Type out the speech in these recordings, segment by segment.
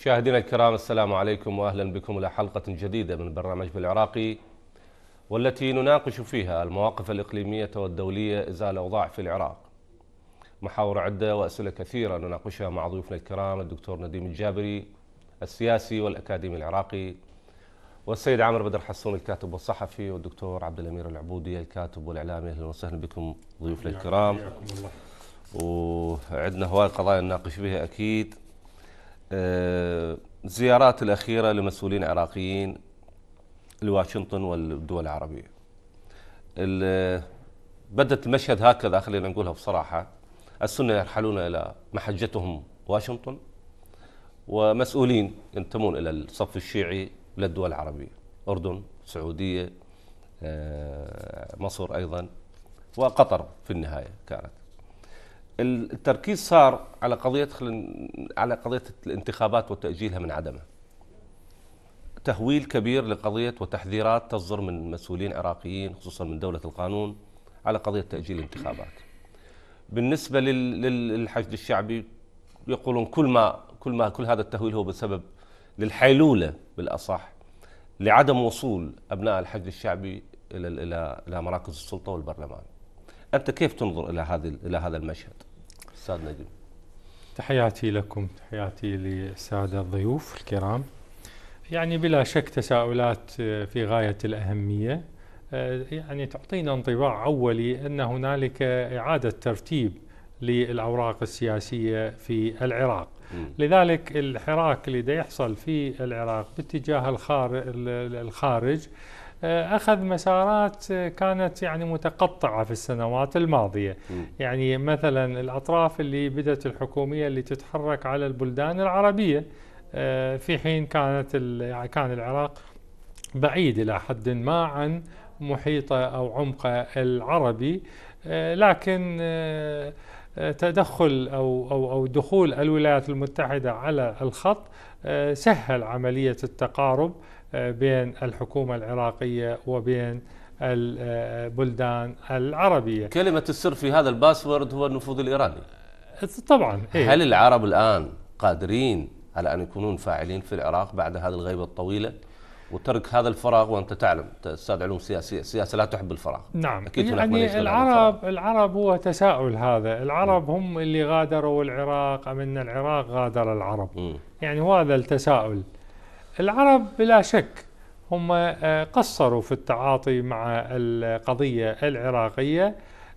مشاهدينا الكرام السلام عليكم واهلا بكم الى حلقه جديده من برنامج بالعراقي والتي نناقش فيها المواقف الاقليميه والدوليه ازاء الاوضاع في العراق. محاور عده واسئله كثيره نناقشها مع ضيوفنا الكرام الدكتور نديم الجابري السياسي والاكاديمي العراقي والسيد عامر بدر حسون الكاتب والصحفي والدكتور عبد الامير العبودي الكاتب والاعلامي اهلا وسهلا بكم ضيوفنا الكرام. وعندنا هواي قضايا نناقش بها اكيد الزيارات آه، الأخيرة لمسؤولين عراقيين لواشنطن والدول العربية بدت المشهد هكذا خلينا نقولها بصراحة السنة يرحلون إلى محجتهم واشنطن ومسؤولين ينتمون إلى الصف الشيعي للدول العربية أردن سعودية آه، مصر أيضا وقطر في النهاية كانت التركيز صار على قضيه على قضيه الانتخابات وتاجيلها من عدمه تهويل كبير لقضيه وتحذيرات تصدر من مسؤولين عراقيين خصوصا من دوله القانون على قضيه تاجيل الانتخابات بالنسبه للحشد الشعبي يقولون كل ما كل ما كل هذا التهويل هو بسبب للحيلوله بالاصح لعدم وصول ابناء الحشد الشعبي الى الى الى مراكز السلطه والبرلمان انت كيف تنظر الى هذه الى هذا المشهد استاذ نجم تحياتي لكم تحياتي للساده الضيوف الكرام يعني بلا شك تساؤلات آه، في غايه الاهميه آه، يعني تعطينا انطباع اولي ان هنالك اعاده ترتيب للاوراق السياسيه في العراق لذلك الحراك اللي يحصل في العراق باتجاه الخارج آه، اخذ مسارات آه، كانت يعني متقطعه في السنوات الماضيه م. يعني مثلا الاطراف اللي بدات الحكوميه اللي تتحرك على البلدان العربيه آه، في حين كانت يعني كان العراق بعيد الى حد ما عن محيطه او عمقه العربي لكن تدخل او او او دخول الولايات المتحده على الخط سهل عمليه التقارب بين الحكومة العراقية وبين البلدان العربية كلمة السر في هذا الباسورد هو النفوذ الإيراني طبعا إيه؟ هل العرب الآن قادرين على أن يكونون فاعلين في العراق بعد هذه الغيبة الطويلة وترك هذا الفراغ وانت تعلم استاذ علوم سياسيه السياسه لا تحب الفراغ نعم أكيد يعني العرب العرب هو تساؤل هذا العرب م. هم اللي غادروا العراق ام ان العراق غادر العرب م. يعني هو هذا التساؤل العرب بلا شك هم آه، قصروا في التعاطي مع القضية العراقية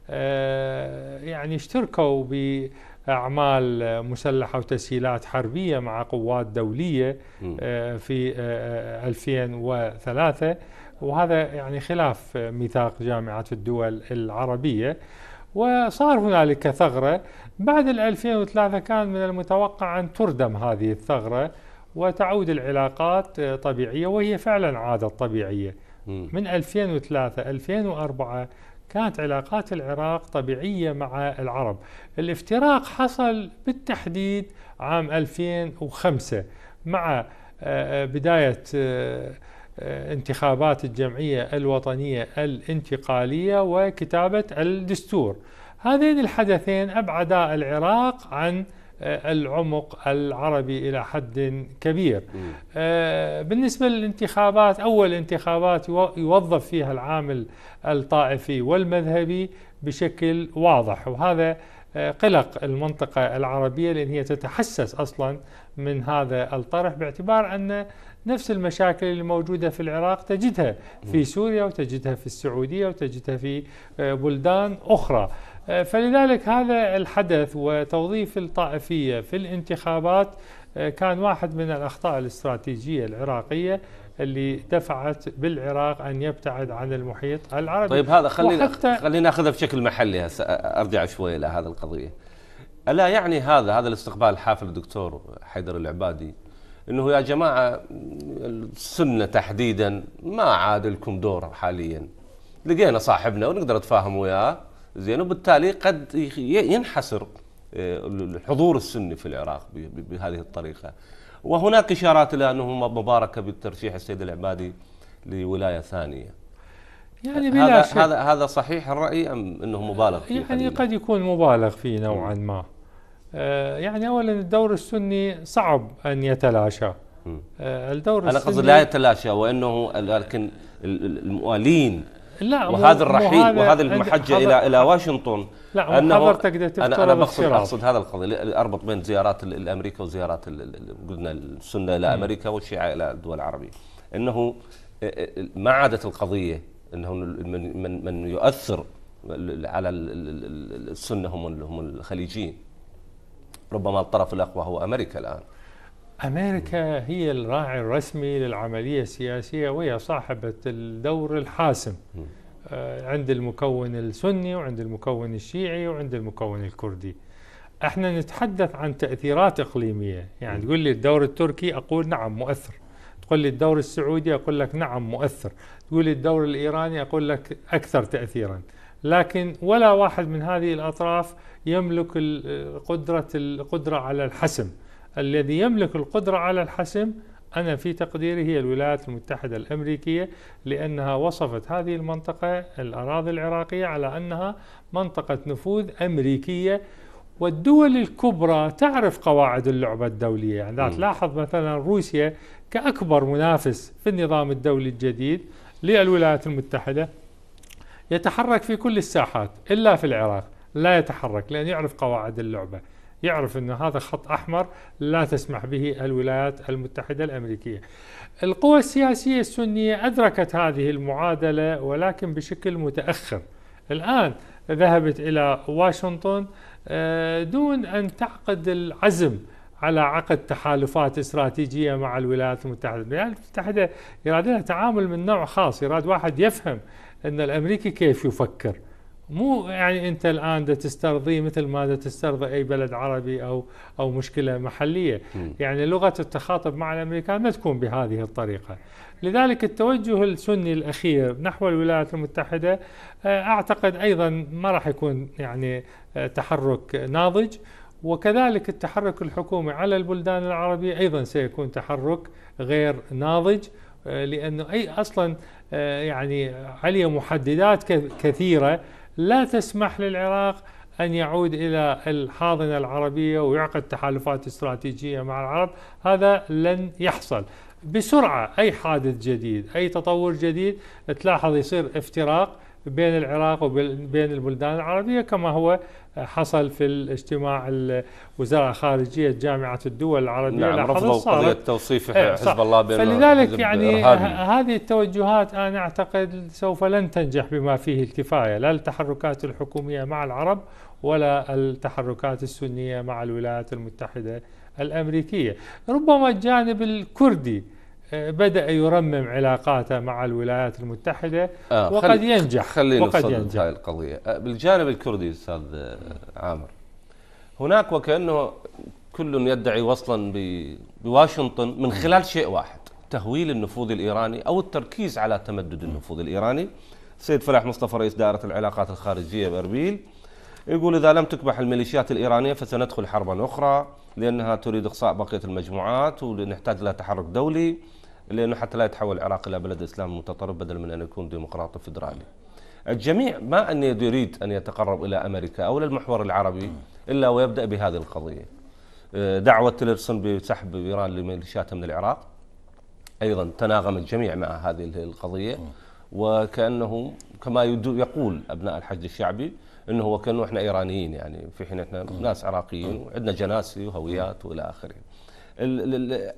آه، يعني اشتركوا بأعمال مسلحة وتسهيلات حربية مع قوات دولية آه، في 2003 وهذا يعني خلاف ميثاق جامعة الدول العربية وصار هنالك ثغرة بعد 2003 كان من المتوقع أن تردم هذه الثغرة وتعود العلاقات آه، طبيعية وهي فعلا عادت طبيعية من 2003 2004 كانت علاقات العراق طبيعية مع العرب الافتراق حصل بالتحديد عام 2005 مع آه، آه، بداية انتخابات الجمعية الوطنية الانتقالية وكتابة الدستور هذين الحدثين أبعدا العراق عن آه، العمق العربي إلى حد كبير آه، بالنسبة للانتخابات أول انتخابات يوظف فيها العامل الطائفي والمذهبي بشكل واضح وهذا آه، قلق المنطقة العربية لأن هي تتحسس أصلا من هذا الطرح باعتبار أن نفس المشاكل الموجودة في العراق تجدها في سوريا وتجدها في السعودية وتجدها في بلدان أخرى آه، فلذلك هذا الحدث وتوظيف الطائفية في الانتخابات آه، كان واحد من الأخطاء الاستراتيجية العراقية اللي دفعت بالعراق أن يبتعد عن المحيط العربي طيب هذا خلينا, خلينا أخذها بشكل محلي هسه أرجع شوي إلى هذا القضية ألا يعني هذا هذا الاستقبال الحافل الدكتور حيدر العبادي انه يا جماعه السنه تحديدا ما عاد لكم دور حاليا لقينا صاحبنا ونقدر نتفاهم وياه زين وبالتالي قد ينحسر آه، الحضور السني في العراق بهذه الطريقه وهناك اشارات الى انه مباركه بالترشيح السيد العبادي لولايه ثانيه يعني بلا هذا شك. هذا هذا صحيح الراي ام انه مبالغ فيه يعني حلينا. قد يكون مبالغ فيه نوعا ما آه يعني اولا الدور السني صعب ان يتلاشى آه الدور انا قصدي لا يتلاشى وانه لكن المؤالين لا وهذا الرحيل وهذا المحجه الى الى واشنطن لا أنه حضرتك انا انا بقصد اقصد هذا القضيه اربط بين زيارات الامريكا وزيارات قلنا السنه الى امريكا والشيعه الى الدول العربيه انه ما عادت القضيه انه من من, من يؤثر على السنه هم هم الخليجيين ربما الطرف الاقوى هو امريكا الان أمريكا هي الراعي الرسمي للعملية السياسية وهي صاحبة الدور الحاسم آه، عند المكون السني وعند المكون الشيعي وعند المكون الكردي احنا نتحدث عن تأثيرات إقليمية يعني تقول لي الدور التركي أقول نعم مؤثر تقول لي الدور السعودي أقول لك نعم مؤثر تقول لي الدور الإيراني أقول لك أكثر تأثيرا لكن ولا واحد من هذه الأطراف يملك قدرة القدرة على الحسم الذي يملك القدرة على الحسم أنا في تقديري هي الولايات المتحدة الأمريكية لأنها وصفت هذه المنطقة الأراضي العراقية على أنها منطقة نفوذ أمريكية والدول الكبرى تعرف قواعد اللعبة الدولية يعني لا تلاحظ مثلا روسيا كأكبر منافس في النظام الدولي الجديد للولايات المتحدة يتحرك في كل الساحات إلا في العراق لا يتحرك لأن يعرف قواعد اللعبة يعرف أن هذا خط أحمر لا تسمح به الولايات المتحدة الأمريكية القوى السياسية السنية أدركت هذه المعادلة ولكن بشكل متأخر الآن ذهبت إلى واشنطن آه، دون أن تعقد العزم على عقد تحالفات استراتيجية مع الولايات المتحدة الولايات المتحدة يراد لها تعامل من نوع خاص يراد واحد يفهم أن الأمريكي كيف يفكر مو يعني انت الان دا تسترضيه مثل ما تسترضي اي بلد عربي او او مشكله محليه، م. يعني لغه التخاطب مع الامريكان ما تكون بهذه الطريقه. لذلك التوجه السني الاخير نحو الولايات المتحده آه، اعتقد ايضا ما راح يكون يعني آه، تحرك ناضج وكذلك التحرك الحكومي على البلدان العربيه ايضا سيكون تحرك غير ناضج آه، لانه اي اصلا يعني عليه محددات كثيره لا تسمح للعراق أن يعود إلى الحاضنة العربية ويعقد تحالفات استراتيجية مع العرب هذا لن يحصل بسرعة أي حادث جديد أي تطور جديد تلاحظ يصير افتراق بين العراق وبين البلدان العربية كما هو حصل في الاجتماع الوزراء الخارجية جامعة الدول العربية نعم رفضوا قضية توصيف إيه، حزب الله بين فلذلك يعني هذه التوجهات أنا أعتقد سوف لن تنجح بما فيه الكفاية لا التحركات الحكومية مع العرب ولا التحركات السنية مع الولايات المتحدة الأمريكية ربما الجانب الكردي آه، بدأ يرمم علاقاته مع الولايات المتحدة آه وقد خلي ينجح خلينا وقد ينجح هاي القضية آه، بالجانب الكردي أستاذ آه، عامر هناك وكأنه كل يدعي وصلا بواشنطن من خلال شيء واحد تهويل النفوذ الإيراني أو التركيز على تمدد النفوذ الإيراني سيد فلاح مصطفى رئيس دائرة العلاقات الخارجية بأربيل يقول إذا لم تكبح الميليشيات الإيرانية فسندخل حربا أخرى لأنها تريد إقصاء بقية المجموعات ونحتاج الى تحرك دولي لأنه حتى لا يتحول العراق إلى بلد اسلامي متطرف بدل من أن يكون ديمقراطي فيدرالي الجميع ما أن يريد أن يتقرب إلى أمريكا أو للمحور العربي إلا ويبدأ بهذه القضية آه، دعوة تيلرسون بسحب إيران لميليشياتها من العراق أيضا تناغم الجميع مع هذه القضية وكأنه كما يقول أبناء الحشد الشعبي انه هو كانه احنا ايرانيين يعني في حين احنا ناس عراقيين وعندنا جناسي وهويات والى اخره.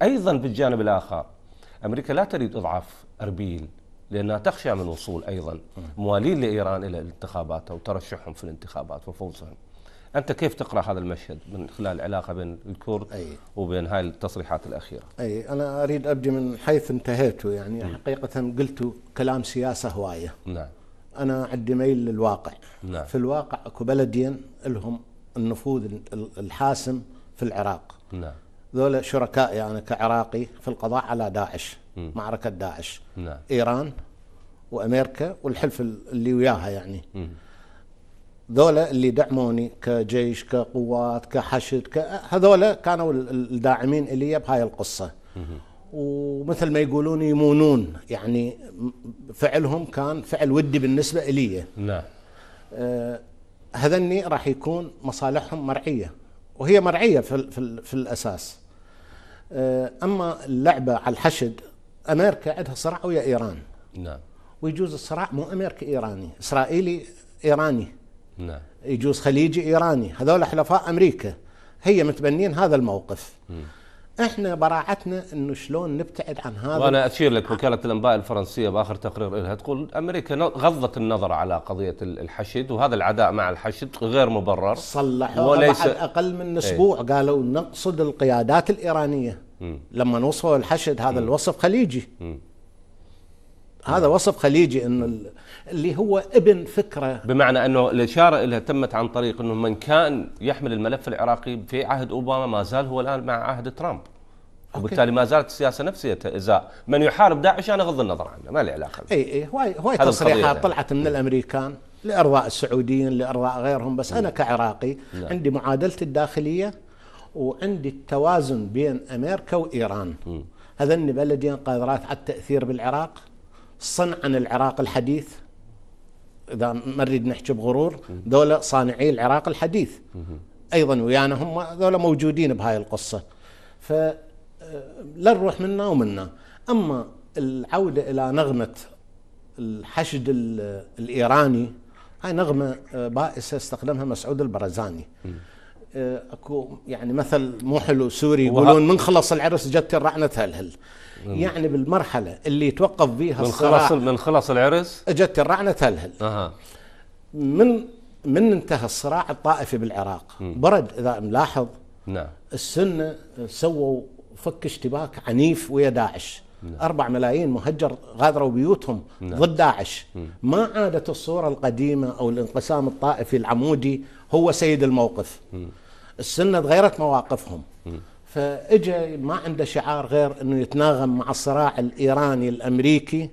ايضا بالجانب الاخر أمريكا لا تريد إضعاف أربيل لأنها تخشى من وصول أيضا موالين لإيران إلى الانتخابات أو ترشحهم في الانتخابات وفوزهم أنت كيف تقرأ هذا المشهد من خلال العلاقة بين الكرد أي. وبين هاي التصريحات الأخيرة أي أنا أريد أبدي من حيث انتهيت يعني م. حقيقة قلت كلام سياسة هواية نعم أنا عندي ميل للواقع نعم. في الواقع أكو بلدين لهم النفوذ الحاسم في العراق نعم ذولا شركاء يعني كعراقي في القضاء على داعش م. معركة داعش نعم. إيران وأمريكا والحلف اللي وياها يعني م. ذولا اللي دعموني كجيش كقوات كحشد ك... هذولا كانوا الداعمين لي بهاي القصة م. ومثل ما يقولون يمونون يعني فعلهم كان فعل ودي بالنسبة إلي نعم آه هذني راح يكون مصالحهم مرعية وهي مرعية في, في, في الأساس آه، اما اللعبه على الحشد امريكا عندها صراع ويا ايران نعم ويجوز الصراع مو امريكي ايراني اسرائيلي ايراني نعم يجوز خليجي ايراني هذول حلفاء امريكا هي متبنين هذا الموقف م. احنا براعتنا انه شلون نبتعد عن هذا وانا اشير لك وكاله الانباء الفرنسيه باخر تقرير لها تقول امريكا غضت النظر على قضيه الحشد وهذا العداء مع الحشد غير مبرر صلحوا وليس... بعد اقل من إيه. اسبوع ايه؟ قالوا نقصد القيادات الايرانيه م. لما وصفوا الحشد هذا م. الوصف خليجي م. هذا وصف خليجي انه اللي هو ابن فكره بمعنى انه الاشاره اللي تمت عن طريق انه من كان يحمل الملف العراقي في عهد اوباما ما زال هو الان مع عهد ترامب أوكي. وبالتالي ما زالت السياسه نفسها ازاء من يحارب داعش انا غض النظر عنه ما لي علاقه اي اي هواي هواي تصريحات يعني. طلعت من الامريكان لارضاء السعوديين لارضاء غيرهم بس انا نعم. كعراقي نعم. عندي معادلتي الداخليه وعندي التوازن بين امريكا وايران هذني بلدين قادرات على التاثير بالعراق صنع عن العراق الحديث اذا ما نريد نحكي بغرور ذولا صانعي العراق الحديث ايضا ويانا هم ذولا موجودين بهاي القصه ف آه، لا نروح منا ومنا اما العوده الى نغمه الحشد الايراني هاي نغمه آه، بائسه استخدمها مسعود البرزاني آه، اكو يعني مثل مو حلو سوري يقولون من خلص العرس جت الرعنه تهلهل نعم. يعني بالمرحله اللي توقف فيها من خلص من خلص العرس اجت الرعنه تلهل أه. من من انتهى الصراع الطائفي بالعراق م. برد اذا ملاحظ نعم السنه سووا فك اشتباك عنيف ويا داعش نعم. أربع ملايين مهجر غادروا بيوتهم نعم. ضد داعش ما عادت الصورة القديمة أو الانقسام الطائفي العمودي هو سيد الموقف مم. السنة تغيرت مواقفهم مم. فاجى ما عنده شعار غير انه يتناغم مع الصراع الايراني الامريكي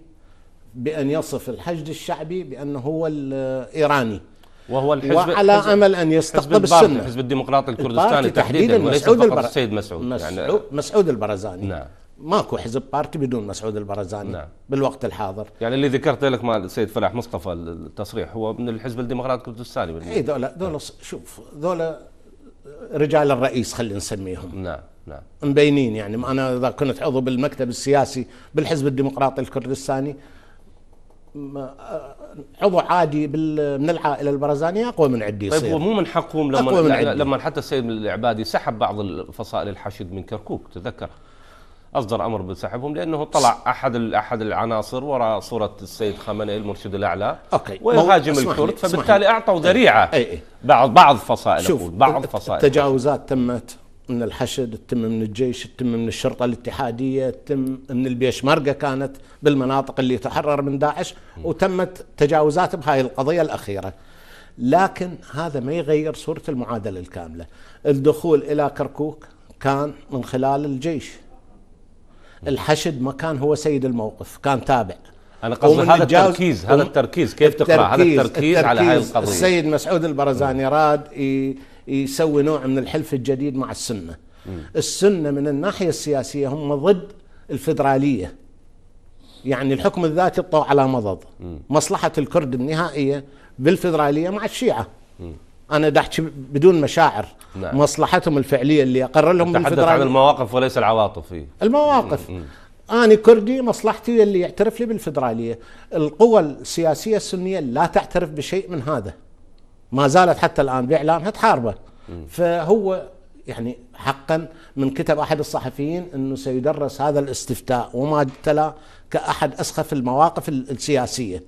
بان يصف الحشد الشعبي بانه هو الايراني وهو الحزب وعلى حزب امل ان يستقطب السنه حزب الديمقراطي الكردستاني تحديدا مسعود وليس فقط السيد مسعود يعني مسعود, يعني مسعود البرزاني نعم ماكو حزب بارتي بدون مسعود البرزاني نعم. بالوقت الحاضر يعني اللي ذكرت لك مال السيد فلاح مصطفى التصريح هو من الحزب الديمقراطي الكردستاني اي ذولا ذولا شوف ذولا رجال الرئيس خلينا نسميهم نعم نعم مبينين يعني انا اذا كنت عضو بالمكتب السياسي بالحزب الديمقراطي الكردستاني عضو عادي من العائله البرزانيه اقوى من عدي يصير طيب ومو من حقهم لما من لما حتى السيد العبادي سحب بعض الفصائل الحشد من كركوك تذكر اصدر امر بسحبهم لانه طلع احد احد العناصر وراء صوره السيد خامنئي المرشد الاعلى اوكي ويهاجم الكرد فبالتالي اعطوا إيه. ذريعه إيه، إيه. بعض بعض فصائل بعض فصائل التجاوزات تمت من الحشد تتم من الجيش تتم من الشرطة الاتحادية تتم من البيشمركة كانت بالمناطق اللي تحرر من داعش وتمت تجاوزات بهاي القضية الأخيرة لكن هذا ما يغير صورة المعادلة الكاملة الدخول إلى كركوك كان من خلال الجيش الحشد ما كان هو سيد الموقف كان تابع انا قصدي هذا التركيز هذا التركيز كيف تقرا هذا التركيز, التركيز على هاي القضيه السيد مسعود البرزاني راد يسوي نوع من الحلف الجديد مع السنه السنه من الناحيه السياسيه هم ضد الفدراليه يعني الحكم الذاتي طو على مضض مصلحه الكرد النهائيه بالفدراليه مع الشيعه انا دا بدون مشاعر نعم. مصلحتهم الفعليه اللي اقرر لهم بالفدراليه عن المواقف وليس العواطف إيه. المواقف مم. أنا كردي مصلحتي اللي يعترف لي بالفدرالية القوى السياسية السنية لا تعترف بشيء من هذا ما زالت حتى الان باعلامها تحاربه فهو يعني حقا من كتب احد الصحفيين انه سيدرس هذا الاستفتاء وما تلا كاحد اسخف المواقف السياسيه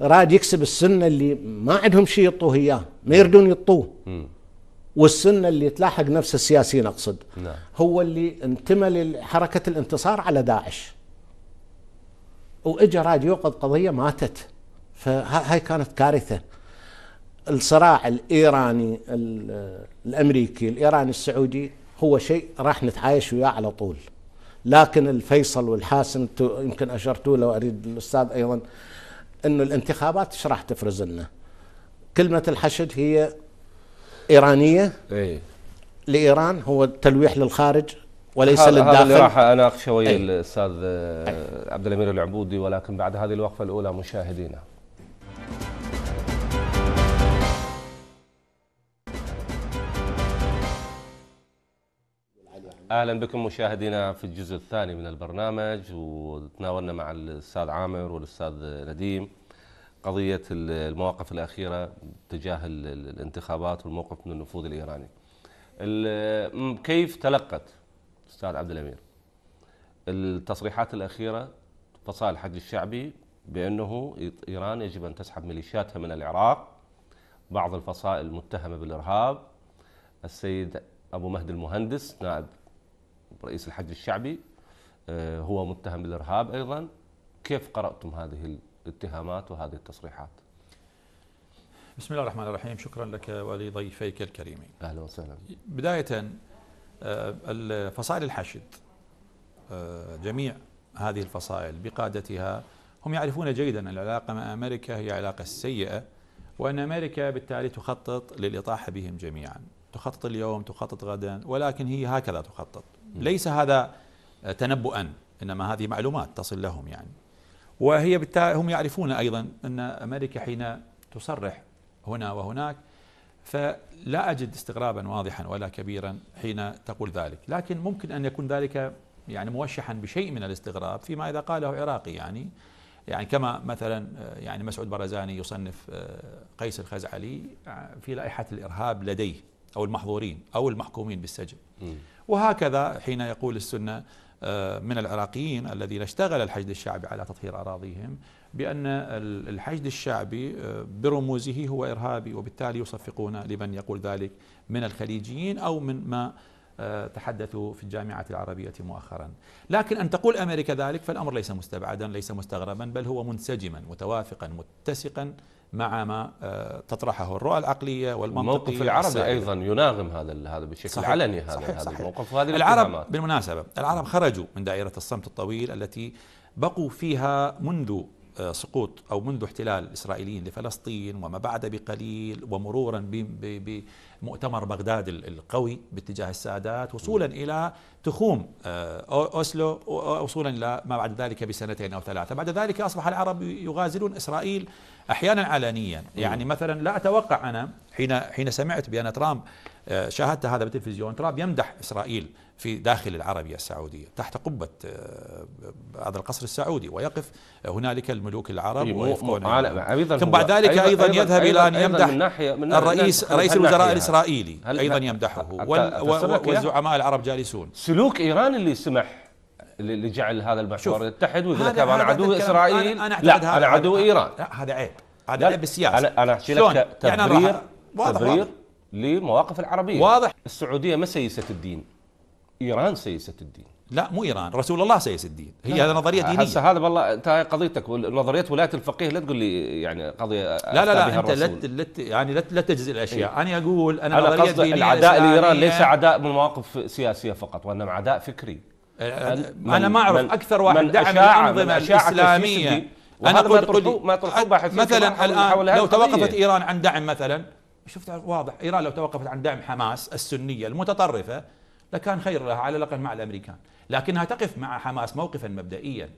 راد يكسب السنه اللي ما عندهم شيء يطوه اياه ما نعم. يردون يطوه والسنه اللي تلاحق نفس السياسيين اقصد نعم. هو اللي انتمى لحركه الانتصار على داعش واجى راد يوقظ قضيه ماتت فهاي كانت كارثه الصراع الايراني الامريكي الايراني السعودي هو شيء راح نتعايش وياه على طول لكن الفيصل والحاسم يمكن اشرتوا له واريد الاستاذ ايضا انه الانتخابات ايش راح تفرز لنا؟ كلمه الحشد هي ايرانيه أي. لايران هو التلويح للخارج وليس هذا للداخل هذا اللي راح اناقشه ويا الاستاذ آه، عبد الامير العبودي ولكن بعد هذه الوقفه الاولى مشاهدينا اهلا بكم مشاهدينا في الجزء الثاني من البرنامج وتناولنا مع الاستاذ عامر والاستاذ نديم قضيه المواقف الاخيره تجاه الانتخابات والموقف من النفوذ الايراني. كيف تلقت استاذ عبد الامير التصريحات الاخيره فصائل الحج الشعبي بانه ايران يجب ان تسحب ميليشياتها من العراق بعض الفصائل المتهمه بالارهاب السيد ابو مهدي المهندس نائب رئيس الحج الشعبي آه، هو متهم بالارهاب ايضا كيف قراتم هذه الاتهامات وهذه التصريحات بسم الله الرحمن الرحيم شكرا لك ولضيفيك الكريمين اهلا وسهلا بدايه آه، الفصائل الحشد آه، جميع هذه الفصائل بقادتها هم يعرفون جيدا ان العلاقه مع امريكا هي علاقه سيئه وان امريكا بالتالي تخطط للاطاحه بهم جميعا تخطط اليوم تخطط غدا ولكن هي هكذا تخطط ليس هذا آه، تنبؤا إنما هذه معلومات تصل لهم يعني وهي بالتالي هم يعرفون أيضا أن أمريكا حين تصرح هنا وهناك فلا أجد استغرابا واضحا ولا كبيرا حين تقول ذلك لكن ممكن أن يكون ذلك يعني موشحا بشيء من الاستغراب فيما إذا قاله عراقي يعني يعني كما مثلا آه، يعني مسعود برزاني يصنف آه، قيس الخزعلي في لائحة الإرهاب لديه أو المحظورين أو المحكومين بالسجن وهكذا حين يقول السنة آه، من العراقيين الذين اشتغل الحشد الشعبي على تطهير أراضيهم بأن الحشد الشعبي آه، برموزه هو إرهابي وبالتالي يصفقون لمن يقول ذلك من الخليجيين أو من ما آه، تحدثوا في الجامعة العربية مؤخرا لكن أن تقول أمريكا ذلك فالأمر ليس مستبعدا ليس مستغربا بل هو منسجما متوافقا متسقا مع ما آه، تطرحه الرؤى العقليه والمنطقيه الموقف العربي السائلة. ايضا يناغم هذا هذا بشكل صحيح علني هذا صحيح هذا صحيح الموقف وهذه العرب بالمناسبه العرب خرجوا من دائره الصمت الطويل التي بقوا فيها منذ آه، سقوط او منذ احتلال الاسرائيليين لفلسطين وما بعد بقليل ومرورا مؤتمر بغداد القوي باتجاه السادات وصولا إلى تخوم آه، أوسلو وصولا إلى ما بعد ذلك بسنتين أو ثلاثة بعد ذلك أصبح العرب يغازلون إسرائيل أحيانا علانيا يعني مثلا لا أتوقع أنا حين حين سمعت بأن ترامب آه، شاهدت هذا بالتلفزيون ترامب يمدح إسرائيل في داخل العربية السعودية تحت قبة آه، هذا القصر السعودي ويقف هنالك الملوك العرب إيه، ويفقون أيضا ثم بعد ذلك أيضا, أيضا يذهب إلى أن يمدح من ناحية من الرئيس رئيس الوزراء الإسرائيلي أيضا يمدحه والزعماء العرب جالسون سلوك إيران اللي سمح لجعل هذا المحور يتحد ويقول لك انا عدو اسرائيل أنا, لا انا عدو ايران لا هذا عيب هذا عيب بالسياسه انا انا احكي لك تبرير يعني واضح تبرير لمواقف العربية واضح السعودية ما سيست الدين إيران سيست الدين لا مو ايران رسول الله سيس الدين هي هذا نظريه دينيه هسه هذا والله انت قضيتك نظريه ولايه الفقيه لا تقول لي يعني قضيه لا لا لا انت لا يعني لا تجزي الاشياء إيه؟ انا اقول انا, أنا نظريه دينيه العداء لايران ليس عداء من مواقف سياسيه فقط وانما عداء فكري أه، أه، من انا ما اعرف اكثر واحد دعم الانظمه الاسلاميه انا قلت ما يطرحوه باحثين مثلا الان لو توقفت ايران عن دعم مثلا شفت واضح ايران لو توقفت عن دعم حماس السنيه المتطرفه لكان خير لها على الاقل مع الامريكان، لكنها تقف مع حماس موقفا مبدئيا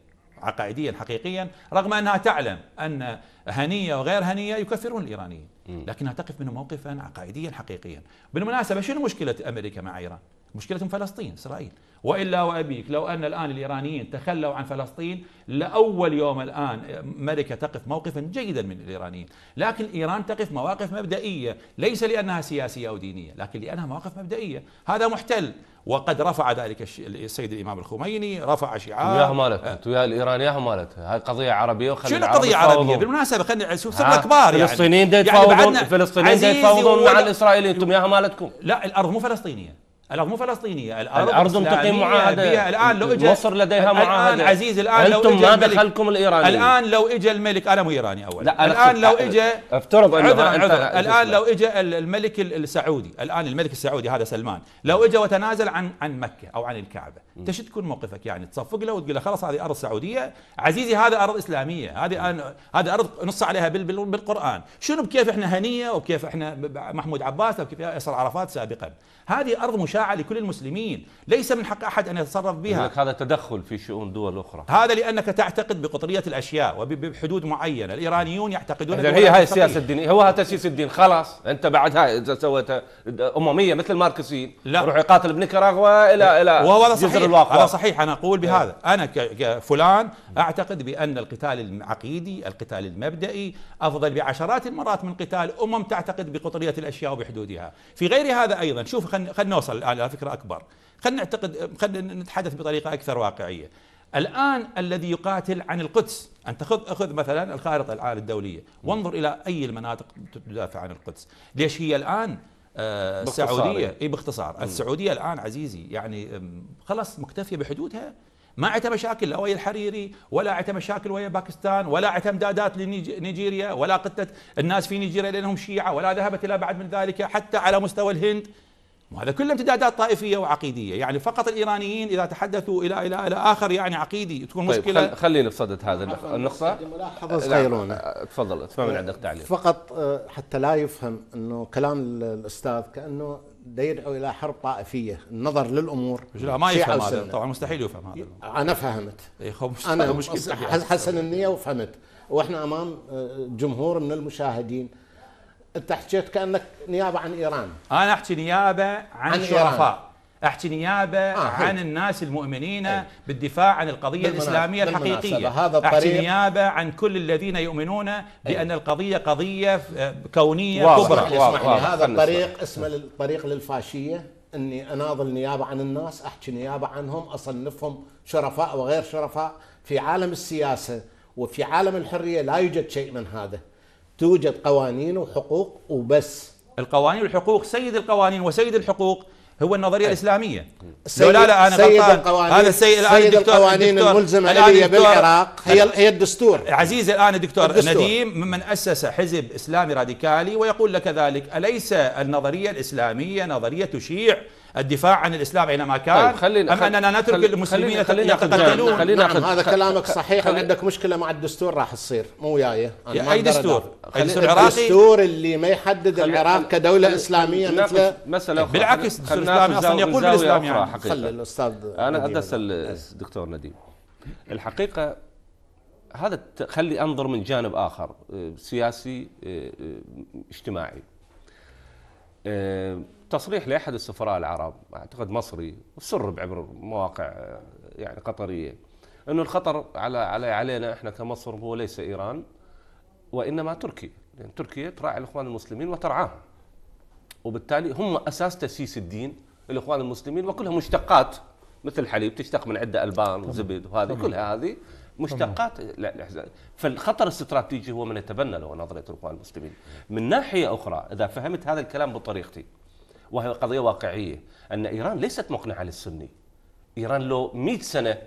عقائديا حقيقيا رغم انها تعلم ان هنيه وغير هنيه يكفرون الايرانيين، لكنها تقف منهم موقفا عقائديا حقيقيا، بالمناسبه شنو مشكله امريكا مع ايران؟ مشكلتهم فلسطين اسرائيل والا وابيك لو ان الان الايرانيين تخلوا عن فلسطين لاول يوم الان امريكا تقف موقفا جيدا من الايرانيين، لكن ايران تقف مواقف مبدئيه، ليس لانها سياسيه او دينيه، لكن لانها مواقف مبدئيه، هذا محتل وقد رفع ذلك السيد الامام الخميني رفع شعار وياه مالتها آه. ويا الايران ياه مالتها هاي قضيه عربيه وخلي شنو قضيه عربيه بالمناسبه خلينا نشوف صرنا كبار يعني الفلسطينيين دا يتفاوضون يعني الفلسطينيين دا يتفاوضون مع الاسرائيليين انتم ياها مالتكم لا الارض مو فلسطينيه الارض مو فلسطينيه الارض, الأرض تقيم معاهده الان لو اجى مصر لديها معاهده عزيز الان لو انتم ما دخلكم الايرانيين الان لو اجى الملك انا مو ايراني اول لا الان لو اجى افترض انه عذر عذر الان لو اجى الملك السعودي الان الملك السعودي هذا سلمان لو اجى وتنازل عن عن مكه او عن الكعبه انت شو تكون موقفك يعني تصفق له وتقول له خلاص هذه ارض سعوديه عزيزي هذا ارض اسلاميه هذه هذه ارض نص عليها بالقران شنو بكيف احنا هنيه وكيف احنا محمود عباس وكيف ياسر عرفات سابقا هذه ارض مش إشاعة لكل المسلمين ليس من حق أحد أن يتصرف بها هذا تدخل في شؤون دول أخرى هذا لأنك تعتقد بقطرية الأشياء وبحدود معينة الإيرانيون يعتقدون إذا هي هاي السياسة الدينية هو تاسيس الدين خلاص أنت بعد هاي إذا سويتها أممية مثل الماركسيين لا روح يقاتل بنيكاراغوا إلى إلى هذا صحيح الواقع. هذا صحيح أنا أقول بهذا أنا كفلان أعتقد بأن القتال العقيدي القتال المبدئي أفضل بعشرات المرات من قتال أمم تعتقد بقطرية الأشياء وبحدودها في غير هذا أيضا شوف خلينا نوصل على فكره اكبر خلينا نعتقد خلينا نتحدث بطريقه اكثر واقعيه الان الذي يقاتل عن القدس انت خذ اخذ مثلا الخارطه الان الدوليه وانظر الى اي المناطق تدافع عن القدس ليش هي الان آه السعوديه يعني. اي باختصار السعوديه الان عزيزي يعني خلاص مكتفيه بحدودها ما عندها مشاكل لا ويا الحريري ولا عندها مشاكل ويا باكستان ولا عندها امدادات لنيجيريا ولا قتلت الناس في نيجيريا لانهم شيعه ولا ذهبت الى بعد من ذلك حتى على مستوى الهند وهذا كله امتدادات طائفيه وعقيديه يعني فقط الايرانيين اذا تحدثوا الى الى الى اخر يعني عقيدي تكون طيب مشكله خلينا في صدد هذا النقطه ملاحظه صغيرونه تفضل تفهم من عندك تعليق فقط آه، حتى لا يفهم انه كلام الاستاذ كانه يدعو الى حرب طائفيه النظر للامور لا ما يفهم هذا طبعا مستحيل يفهم هذا انا فهمت إيه، انا حسن النيه وفهمت واحنا امام آه، جمهور من المشاهدين انت حكيت كانك نيابه عن ايران انا احكي نيابه عن, عن الشرفاء احكي نيابه آه عن الناس المؤمنين أي. بالدفاع عن القضيه بالمناسبة. الاسلاميه الحقيقيه هذا احكي نيابه عن كل الذين يؤمنون أيوه. بان أي. القضيه قضيه كونيه واضح. كبرى واضح. واضح. واضح. هذا الطريق اسمه الطريق للفاشيه اني اناضل نيابه عن الناس احكي نيابه عنهم اصنفهم شرفاء وغير شرفاء في عالم السياسه وفي عالم الحريه لا يوجد شيء من هذا توجد قوانين وحقوق وبس القوانين والحقوق سيد القوانين وسيد الحقوق هو النظريه الاسلاميه سيد لا لا انا سيد القوانين هذا سيد, سيد القوانين الملزمه الآن بالعراق هي هي الدستور عزيزي الان الدكتور الدستور. نديم ممن اسس حزب اسلامي راديكالي ويقول لك ذلك اليس النظريه الاسلاميه نظريه تشيع الدفاع عن الإسلام أينما كان طيب خلينا أم أننا نترك خلينا المسلمين خلينا يتقتلون خلينا نعم هذا كلامك صحيح عندك مشكلة مع الدستور راح تصير مو وياي أي دستور أي دستور عراقي الدستور اللي ما يحدد العراق كدولة إسلامية مثل مثلا بالعكس الدستور الإسلامي أصلا يقول بالإسلام يعني خلي الأستاذ أنا بدي أسأل الدكتور نديم الحقيقة هذا خلي انظر من جانب اخر آه، سياسي آه، آه، اجتماعي آه، تصريح لاحد السفراء العرب اعتقد مصري وسرب عبر مواقع آه، يعني قطريه انه الخطر على على علينا احنا كمصر هو ليس ايران وانما تركيا لان يعني تركيا تراعي الاخوان المسلمين وترعاهم وبالتالي هم اساس تاسيس الدين الاخوان المسلمين وكلها مشتقات مثل الحليب تشتق من عده البان وزبد وهذه كلها هذه مشتقات الاحزاب فالخطر الاستراتيجي هو من يتبنى له نظريه الاخوان المسلمين من ناحيه اخرى اذا فهمت هذا الكلام بطريقتي وهي قضيه واقعيه ان ايران ليست مقنعه للسني ايران لو 100 سنه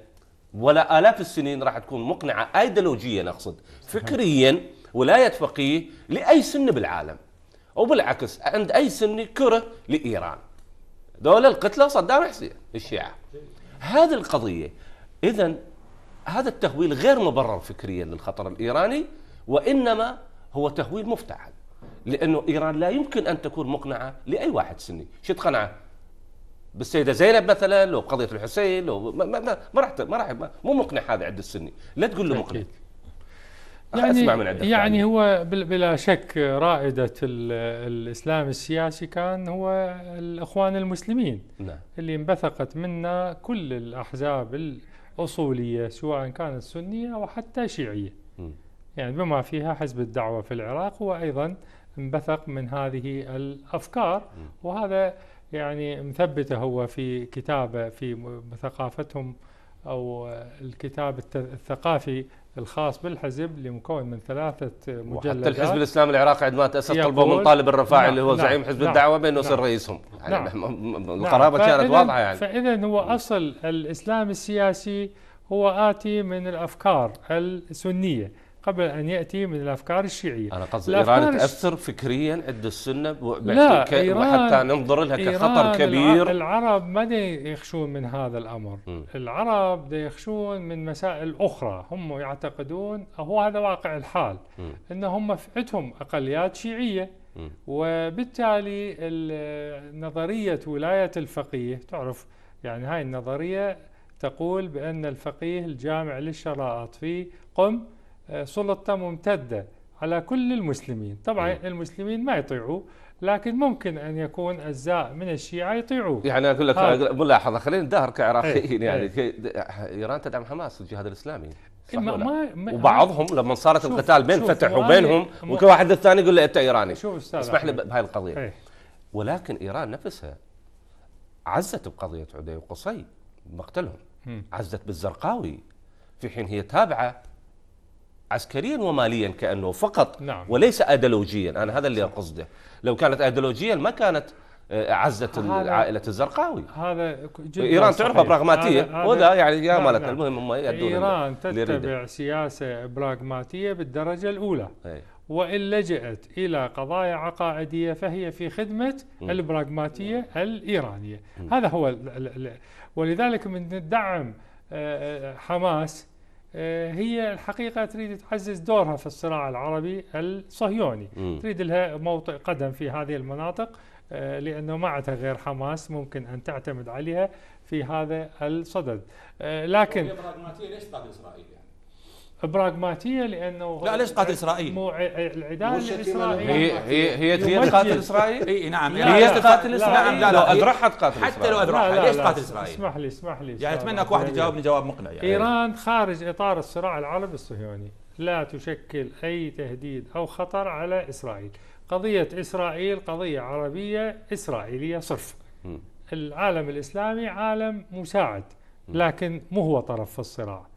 ولا الاف السنين راح تكون مقنعه ايديولوجيا نقصد فكريا ولايه فقيه لاي سنه بالعالم وبالعكس عند اي سني كره لايران دول القتله صدام حسين الشيعه هذه القضيه اذا هذا التهويل غير مبرر فكريا للخطر الإيراني وإنما هو تهويل مفتعل لأنه إيران لا يمكن أن تكون مقنعة لأي واحد سني شو تقنعه بالسيده زينب مثلا لو قضيه الحسين لو ما ما ما راح ما راح مو مقنع هذا عند السني لا تقول له مقنع يعني اسمع من عندك يعني, يعني. هو بلا شك رائده الاسلام السياسي كان هو الاخوان المسلمين نعم. اللي انبثقت منا كل الاحزاب أصولية سواء كانت سنية أو حتى شيعية م. يعني بما فيها حزب الدعوة في العراق هو أيضا انبثق من هذه الأفكار م. وهذا يعني مثبته هو في كتابه في ثقافتهم أو الكتاب الثقافي الخاص بالحزب اللي مكون من ثلاثة مجلدات حتى الحزب الإسلامي العراقي عندما تأسس طلبوا من طالب الرفاعي نعم اللي هو نعم زعيم حزب نعم الدعوة بأنه يصير نعم رئيسهم يعني نعم, نعم. القرابة كانت واضحة يعني فإذا هو أصل الإسلام السياسي هو آتي من الأفكار السنية قبل أن يأتي من الأفكار الشيعية أنا قصدي إيران تأثر فكريا عند السنة لا ك... إيران حتى ننظر لها كخطر كبير العرب ما يخشون من هذا الأمر م. العرب يخشون من مسائل أخرى هم يعتقدون هو هذا واقع الحال م. أن هم عندهم أقليات شيعية م. وبالتالي نظرية ولاية الفقيه تعرف يعني هاي النظرية تقول بأن الفقيه الجامع للشرائط في قم سلطة ممتدة على كل المسلمين طبعا المسلمين ما يطيعوه لكن ممكن ان يكون اجزاء من الشيعه يطيعوه يعني اقول لك ملاحظه خلينا ندهر كعراقيين إيه، يعني إيه. ايران تدعم حماس والجهاد الاسلامي ما ما وبعضهم لما صارت القتال بين فتح وبينهم ممكن واحد الثاني يقول له انت ايراني شوف استاذ اسمح لي بهاي القضيه هي. إيه. ولكن ايران نفسها عزت بقضيه عدي وقصي مقتلهم عزت بالزرقاوي في حين هي تابعه عسكريا وماليا كانه فقط نعم. وليس ايديولوجيا انا هذا اللي قصده لو كانت ايديولوجيا ما كانت آه، عزت عائله الزرقاوي هذا ايران تعرفها براغماتيه وهذا يعني يا مالت نعم،, نعم. المهم هم يدون ايران تتبع سياسه براغماتيه بالدرجه الاولى هي. وإن لجأت إلى قضايا عقائدية فهي في خدمة م. البراغماتية نعم. الإيرانية م. هذا هو ولذلك من الدعم آه، آه، حماس آه، هي الحقيقة تريد تعزز دورها في الصراع العربي الصهيوني م. تريد لها موطئ قدم في هذه المناطق آه، لأنه ما عندها غير حماس ممكن أن تعتمد عليها في هذا الصدد آه، لكن ليش إسرائيل براغماتيه لانه لا ليش قاتل اسرائيل؟ مو العداء الاسرائيلي هي هي هي قاتل اسرائيل؟ اي نعم يعني هي قاتل اسرائيل لا نعم، لا اذرعها تقاتل حتى لو اذرعها ليش قاتل اسرائيل؟ اسمح لي اسمح لي يعني اتمنى اكو واحد يجاوبني جواب مقنع يعني ايران خارج اطار الصراع العربي الصهيوني لا تشكل اي تهديد او خطر على اسرائيل قضيه اسرائيل قضيه عربيه اسرائيليه صرف العالم الاسلامي عالم مساعد لكن مو هو طرف في الصراع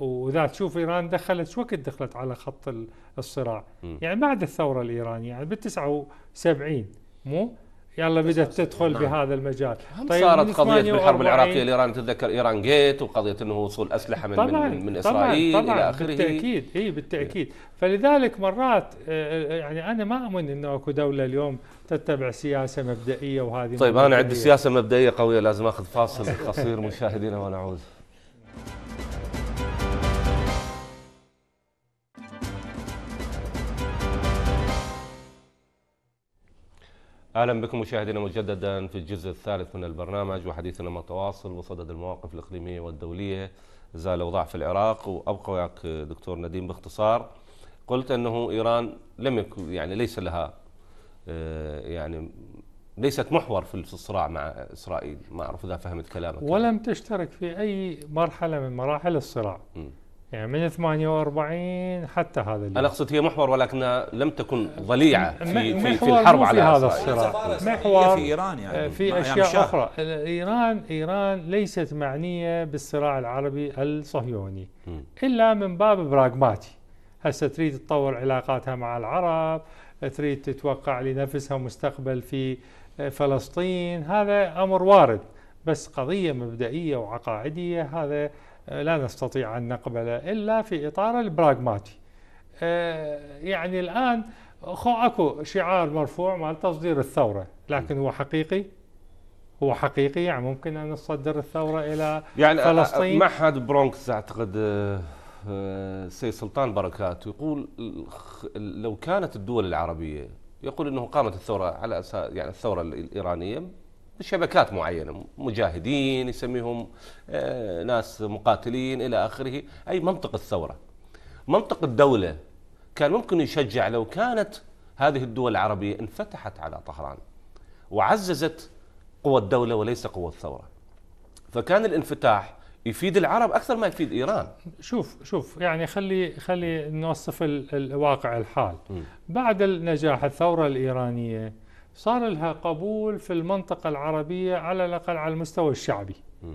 واذا تشوف ايران دخلت شو وقت دخلت على خط الصراع م. يعني بعد الثوره الايرانيه يعني بال 79 مو يلا بدات تدخل نعم. بهذا المجال طيب صارت قضيه بالحرب العراقيه الايران تتذكر ايران جيت وقضيه انه وصول اسلحه من طبعًا من, من اسرائيل طبعًا الى اخره بالتاكيد اي بالتاكيد فلذلك مرات آه، آه، يعني انا ما اؤمن انه اكو دوله اليوم تتبع سياسه مبدئيه وهذه طيب مبدئية. انا عندي سياسه مبدئيه قويه لازم اخذ فاصل قصير مشاهدينا ونعود اهلا بكم مشاهدينا مجددا في الجزء الثالث من البرنامج وحديثنا متواصل وصدد المواقف الاقليميه والدوليه زال الاوضاع في العراق وابقى وياك دكتور نديم باختصار قلت انه ايران لم يكن يعني ليس لها آه، يعني ليست محور في الصراع مع اسرائيل ما اعرف اذا فهمت كلامك ولم تشترك في اي مرحله من مراحل الصراع م. يعني من 48 حتى هذا اليوم. انا اقصد هي محور ولكنها لم تكن ضليعه في في, في الحرب على في هذا الصراع محور في ايران يعني آه، في اشياء اخرى ايران ايران ليست معنيه بالصراع العربي الصهيوني م. الا من باب براغماتي هسه تريد تطور علاقاتها مع العرب تريد تتوقع لنفسها مستقبل في آه، فلسطين هذا امر وارد بس قضيه مبدئيه وعقائديه هذا آه، لا نستطيع أن نقبله إلا في إطار البراغماتي آه، يعني الآن خو أكو شعار مرفوع مال تصدير الثورة لكن هو حقيقي هو حقيقي يعني ممكن أن نصدر الثورة إلى يعني آه، فلسطين معهد برونكس أعتقد سي سلطان بركات يقول لو كانت الدول العربية يقول انه قامت الثوره على اساس يعني الثوره الايرانيه شبكات معينه مجاهدين يسميهم آه، ناس مقاتلين الى اخره اي منطق الثوره منطق الدوله كان ممكن يشجع لو كانت هذه الدول العربيه انفتحت على طهران وعززت قوى الدوله وليس قوى الثوره فكان الانفتاح يفيد العرب اكثر ما يفيد ايران شوف شوف يعني خلي خلي نوصف الواقع الحال بعد النجاح الثوره الايرانيه صار لها قبول في المنطقة العربية على الأقل على المستوى الشعبي م.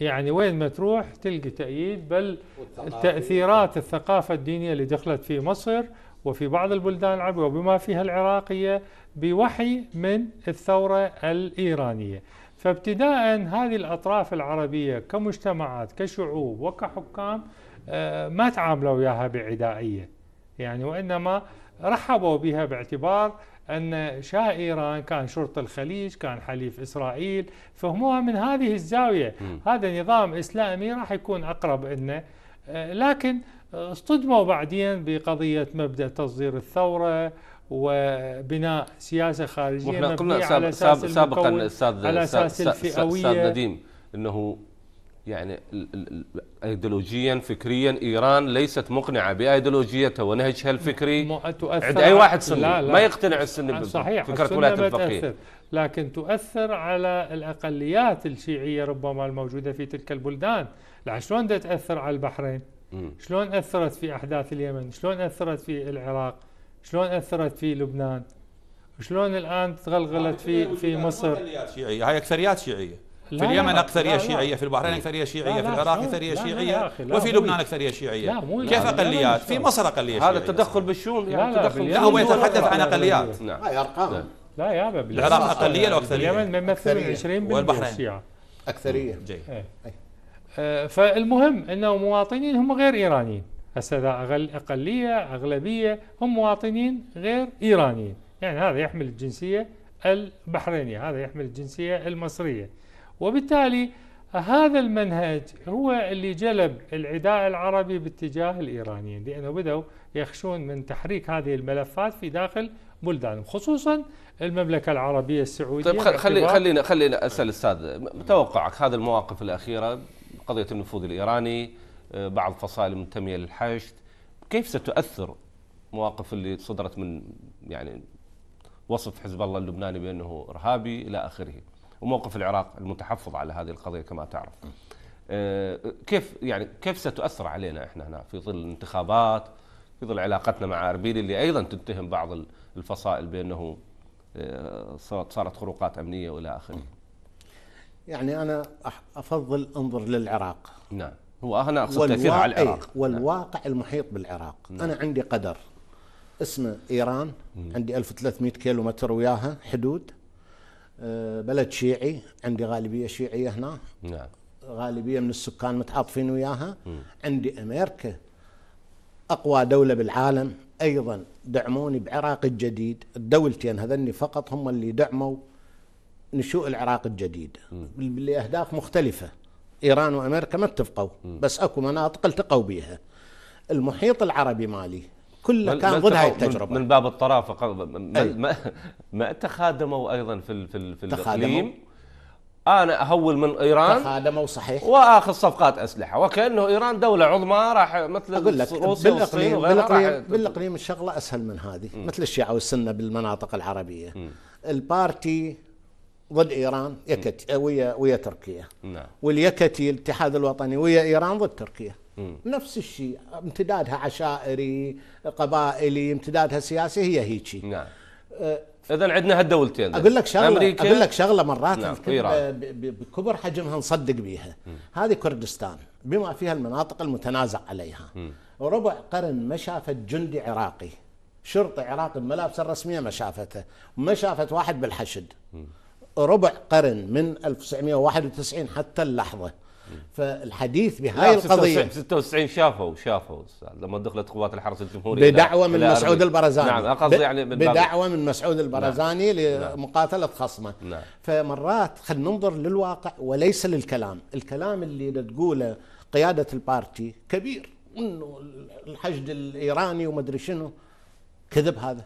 يعني وين ما تروح تلقي تأييد بل تأثيرات الثقافة الدينية اللي دخلت في مصر وفي بعض البلدان العربية وبما فيها العراقية بوحي من الثورة الإيرانية فابتداء هذه الأطراف العربية كمجتمعات كشعوب وكحكام آه، ما تعاملوا وياها بعدائية يعني وإنما رحبوا بها باعتبار أن شاه إيران كان شرط الخليج كان حليف إسرائيل فهموها من هذه الزاوية م. هذا نظام إسلامي راح يكون أقرب لنا لكن اصطدموا بعدين بقضية مبدأ تصدير الثورة وبناء سياسة خارجية مبنية قلنا على أساس سابقا أستاذ على أساس الفئوية نديم أنه يعني ايديولوجيا فكريا ايران ليست مقنعه بايديولوجيتها ونهجها الفكري عند اي واحد سني لا لا ما يقتنع السني صحيح فكره ولايه الفقيه لكن تؤثر على الاقليات الشيعيه ربما الموجوده في تلك البلدان لا شلون تاثر على البحرين شلون اثرت في احداث اليمن شلون اثرت في العراق شلون اثرت في لبنان شلون الان تغلغلت في في مصر هاي اكثريات شيعيه في اليمن أكثرية شيعية في البحرين أكثرية شيعية في العراق أكثرية شيعية وفي لبنان أكثرية شيعية كيف أقليات في مصر أقلية هذا التدخل بالشؤون يعني تدخل لا هو يتحدث عن أقليات نعم أرقام لا يا نعم. بابا العراق أقلية وأكثرية أكثرية اليمن ممثل 20% والبحرين أكثرية جيد إيه. آه، فالمهم أنه مواطنين هم غير إيرانيين هسه أغل أقلية أغلبية هم مواطنين غير إيرانيين يعني هذا يحمل الجنسية البحرينية هذا يحمل الجنسية المصرية وبالتالي هذا المنهج هو اللي جلب العداء العربي باتجاه الإيرانيين لأنه بدأوا يخشون من تحريك هذه الملفات في داخل بلدانهم خصوصا المملكة العربية السعودية طيب خلي خلينا خلينا أسأل الاستاذ توقعك هذه المواقف الأخيرة قضية النفوذ الإيراني آه، بعض فصائل منتمية للحشد كيف ستؤثر مواقف اللي صدرت من يعني وصف حزب الله اللبناني بأنه إرهابي إلى آخره وموقف العراق المتحفظ على هذه القضيه كما تعرف آه، كيف يعني كيف ستؤثر علينا احنا هنا في ظل الانتخابات في ظل علاقتنا مع اربيل اللي ايضا تتهم بعض الفصائل بانه آه، صارت خروقات امنيه والى اخره يعني انا افضل انظر للعراق نعم هو انا اقصد تاثيرها على العراق إيه، والواقع نعم. المحيط بالعراق نعم. انا عندي قدر اسمه ايران مم. عندي 1300 كيلو متر وياها حدود آه، بلد شيعي عندي غالبيه شيعيه هنا نعم غالبيه من السكان متعاطفين وياها م. عندي امريكا اقوى دوله بالعالم ايضا دعموني بعراق الجديد الدولتين هذني فقط هم اللي دعموا نشوء العراق الجديد لاهداف مختلفه ايران وامريكا ما اتفقوا بس اكو مناطق التقوا بها المحيط العربي مالي كله كان ضد هاي التجربه من باب الطرافه ما, ما تخادموا ايضا في في في الاقليم انا اهول من ايران تخادموا صحيح واخذ صفقات اسلحه وكأنه ايران دوله عظمى راح مثل اقول لك روسيا بالإقليم, بالإقليم, بالاقليم الشغله اسهل من هذه م. مثل الشيعه والسنه بالمناطق العربيه م. البارتي ضد ايران يكت ويا ويا تركيا نعم واليكتي الاتحاد الوطني ويا ايران ضد تركيا نفس الشيء امتدادها عشائري قبائلي امتدادها سياسي هي هيك نعم أه اذا عندنا هالدولتين اقول لك شغله امريكا اقول لك شغله مرات نعم. بكبر حجمها نصدق بيها هذه كردستان بما فيها المناطق المتنازع عليها م. ربع قرن ما شافت جندي عراقي شرطي عراقي بملابسه الرسميه ما شافته ما شافت واحد بالحشد م. ربع قرن من 1991 حتى اللحظه فالحديث بهاي القضيه 96 شافوا شافوا لما دخلت قوات الحرس الجمهوري نعم، يعني بدعوه من مسعود البرزاني نعم قصدي يعني من بدعوه من مسعود البرزاني نعم. لمقاتله خصمه نعم. فمرات خلينا ننظر للواقع وليس للكلام الكلام اللي تقوله قياده البارتي كبير انه الحشد الايراني ومدري شنو كذب هذا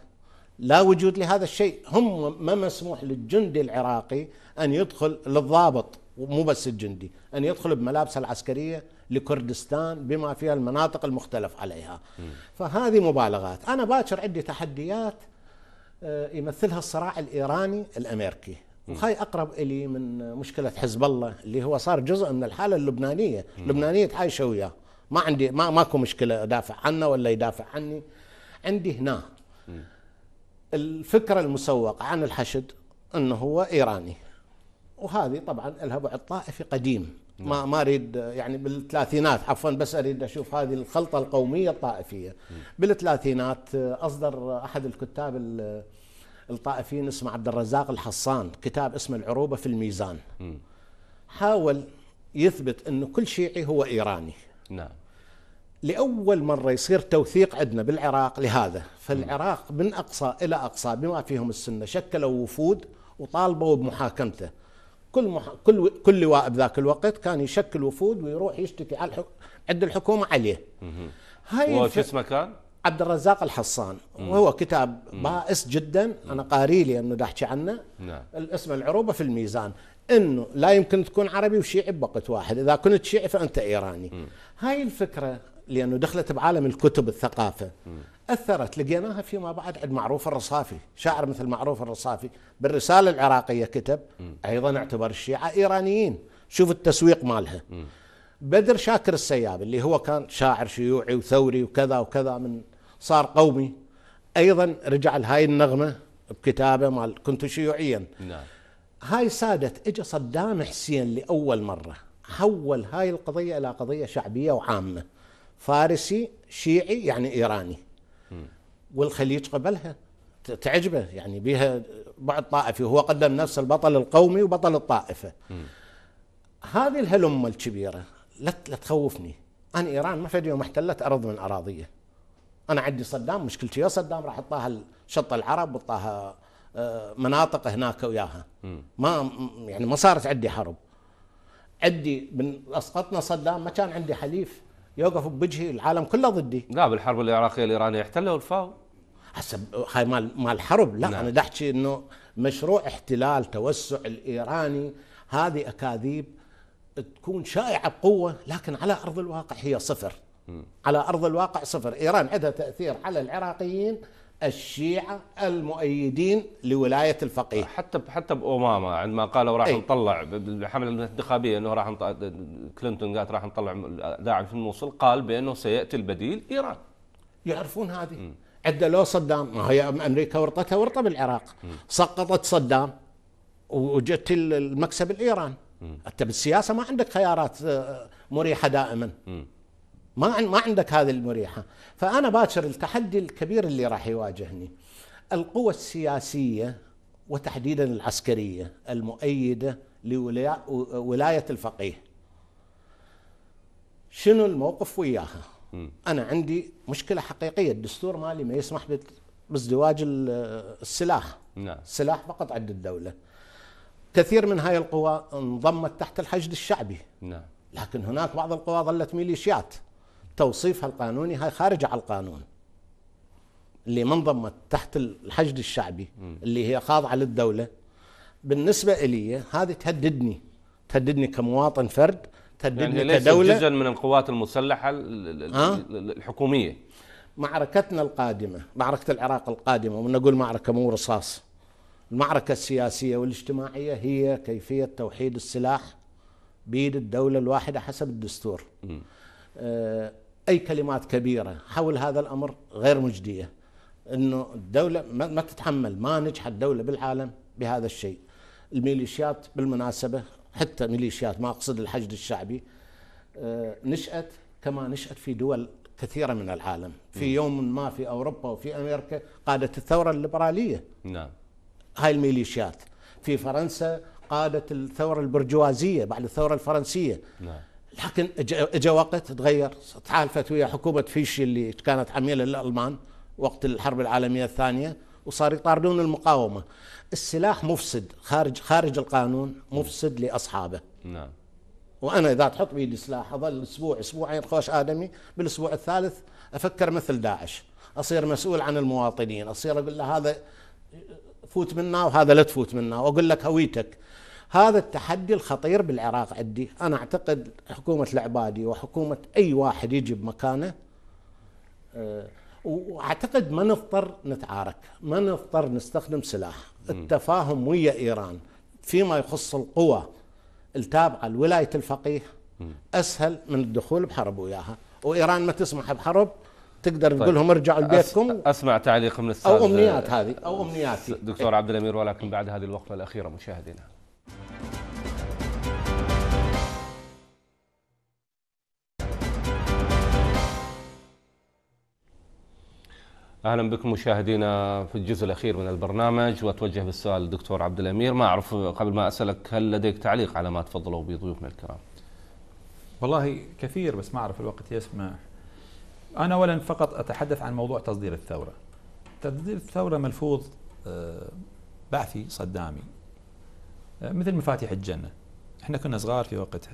لا وجود لهذا الشيء هم ما مسموح للجندي العراقي أن يدخل للضابط مو بس الجندي أن يدخل بملابسه العسكرية لكردستان بما فيها المناطق المختلف عليها م. فهذه مبالغات أنا باكر عندي تحديات آه، يمثلها الصراع الإيراني الأمريكي وهاي اقرب الي من مشكله حزب الله اللي هو صار جزء من الحاله اللبنانيه، اللبنانيه تعايشه وياه، ما عندي ما ماكو مشكله ادافع عنه ولا يدافع عني. عندي هنا الفكره المسوقه عن الحشد انه هو ايراني، وهذه طبعا لها بعد طائفي قديم ما ما اريد يعني بالثلاثينات عفوا بس اريد اشوف هذه الخلطه القوميه الطائفيه بالثلاثينات اصدر احد الكتاب الطائفيين اسمه عبد الرزاق الحصان كتاب اسمه العروبه في الميزان حاول يثبت انه كل شيعي هو ايراني نعم لاول مره يصير توثيق عندنا بالعراق لهذا فالعراق من اقصى الى اقصى بما فيهم السنه شكلوا وفود وطالبوا بمحاكمته كل مح... كل كل لواء بذاك الوقت كان يشكل وفود ويروح يشتكي على الح... عند الحكومه عليه. هاي وش اسمه كان؟ عبد الرزاق الحصان مم. وهو كتاب بائس جدا انا قاري لي انه احكي عنه نعم. اسم العروبه في الميزان انه لا يمكن تكون عربي وشيعي بوقت واحد اذا كنت شيعي فانت ايراني مم. هاي الفكره لانه دخلت بعالم الكتب الثقافه اثرت لقيناها فيما بعد عند معروف الرصافي شاعر مثل معروف الرصافي بالرساله العراقيه كتب ايضا اعتبر الشيعه ايرانيين شوف التسويق مالها بدر شاكر السياب اللي هو كان شاعر شيوعي وثوري وكذا وكذا من صار قومي ايضا رجع لهاي النغمه بكتابه مال كنت شيوعيا نعم هاي سادت اجى صدام حسين لاول مره حول هاي القضيه الى قضيه شعبيه وعامه فارسي شيعي يعني ايراني والخليج قبلها تعجبه يعني بها بعد طائفي وهو قدم نفسه البطل القومي وبطل الطائفه هذه الهلمه الكبيره لا لا تخوفني انا ايران ما فد يوم احتلت ارض من اراضيه انا عندي صدام مشكلتي يا صدام راح اطاها شط العرب وطاها آه، مناطق هناك وياها ما يعني ما صارت عندي حرب عندي من اسقطنا صدام ما كان عندي حليف يوقف بوجهي العالم كله ضدي لا بالحرب العراقيه الايرانيه احتلوا الفاو هسه هاي مال مال حرب لا نعم. انا دحكي انه مشروع احتلال توسع الايراني هذه اكاذيب تكون شائعه بقوه لكن على ارض الواقع هي صفر م. على ارض الواقع صفر ايران عندها تاثير على العراقيين الشيعة المؤيدين لولاية الفقيه حتى حتى بأوباما عندما قالوا راح إيه. نطلع بالحملة الانتخابية أنه راح كلينتون قالت راح نطلع داعم في الموصل قال بأنه سيأتي البديل إيران يعرفون هذه م. لو صدام ما هي أمريكا ورطتها ورطة بالعراق م. سقطت صدام وجت المكسب الإيران م. أنت بالسياسة ما عندك خيارات آه، مريحة دائما م. ما ما عندك هذه المريحه فانا باشر التحدي الكبير اللي راح يواجهني القوى السياسيه وتحديدا العسكريه المؤيده لولايه الفقيه شنو الموقف وياها انا عندي مشكله حقيقيه الدستور مالي ما يسمح بازدواج السلاح نعم. السلاح فقط عند الدوله كثير من هاي القوى انضمت تحت الحشد الشعبي نعم. لكن هناك بعض القوى ظلت ميليشيات توصيفها القانوني هاي خارج على القانون اللي ما انضمت تحت الحشد الشعبي اللي هي خاضعه للدوله بالنسبه الي هذه تهددني تهددني كمواطن فرد تهددني يعني كدوله جزء من القوات المسلحه الحكوميه معركتنا القادمه معركه العراق القادمه ونقول معركه مو رصاص المعركه السياسيه والاجتماعيه هي كيفيه توحيد السلاح بيد الدوله الواحده حسب الدستور م. اي كلمات كبيره حول هذا الامر غير مجديه انه الدوله ما تتحمل ما نجحت دوله بالعالم بهذا الشيء الميليشيات بالمناسبه حتى ميليشيات ما اقصد الحشد الشعبي آه، نشات كما نشات في دول كثيره من العالم في يوم ما في اوروبا وفي امريكا قادت الثوره الليبراليه نعم هاي الميليشيات في فرنسا قادت الثوره البرجوازيه بعد الثوره الفرنسيه نعم لكن اجى وقت تغير تعالفت ويا حكومه فيشي اللي كانت عميله للالمان وقت الحرب العالميه الثانيه وصار يطاردون المقاومه السلاح مفسد خارج خارج القانون مفسد لاصحابه نعم وانا اذا تحط بيدي سلاح اظل اسبوع اسبوعين خوش ادمي بالاسبوع الثالث افكر مثل داعش اصير مسؤول عن المواطنين اصير اقول له هذا فوت منا وهذا لا تفوت منا واقول لك هويتك هذا التحدي الخطير بالعراق عندي أنا أعتقد حكومة العبادي وحكومة أي واحد يجي بمكانه آه، واعتقد ما نضطر نتعارك ما نضطر نستخدم سلاح التفاهم ويا ايران فيما يخص القوى التابعه لولايه الفقيه اسهل من الدخول بحرب وياها وايران ما تسمح بحرب تقدر طيب. تقول لهم ارجعوا لبيتكم اسمع تعليق من الساده او امنيات هذه او امنياتي دكتور عبد الامير ولكن بعد هذه الوقفه الاخيره مشاهدينا اهلا بكم مشاهدينا في الجزء الاخير من البرنامج واتوجه بالسؤال للدكتور عبد الامير ما اعرف قبل ما اسالك هل لديك تعليق على ما تفضلوا به ضيوفنا الكرام؟ والله كثير بس ما اعرف الوقت يسمح. انا اولا فقط اتحدث عن موضوع تصدير الثوره. تصدير الثوره ملفوظ آه، بعثي صدامي آه، مثل مفاتيح الجنه. احنا كنا صغار في وقتها.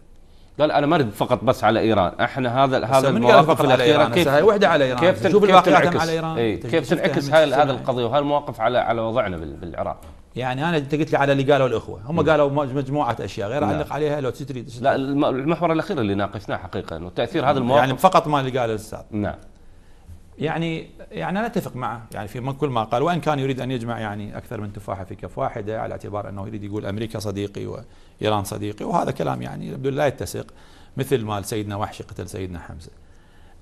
قال انا ما ارد فقط بس على ايران احنا هذا هذا المواقف الاخيره كيف هاي وحده على ايران كيف تنعكس على ايران ايه كيف تنعكس هاي هذا القضيه المواقف على على وضعنا بالعراق يعني انا انت قلت لي على اللي قالوا الاخوه هم م. قالوا مجموعه اشياء غير اعلق نعم. عليها لو تريد لا المحور الاخير اللي ناقشناه حقيقه انه تاثير هذا يعني المواقف يعني فقط ما اللي قاله الاستاذ نعم يعني يعني انا اتفق معه يعني في كل ما قال وان كان يريد ان يجمع يعني اكثر من تفاحه في كف واحده على اعتبار انه يريد يقول امريكا صديقي وايران صديقي وهذا كلام يعني يبدو لا يتسق مثل ما سيدنا وحشي قتل سيدنا حمزه.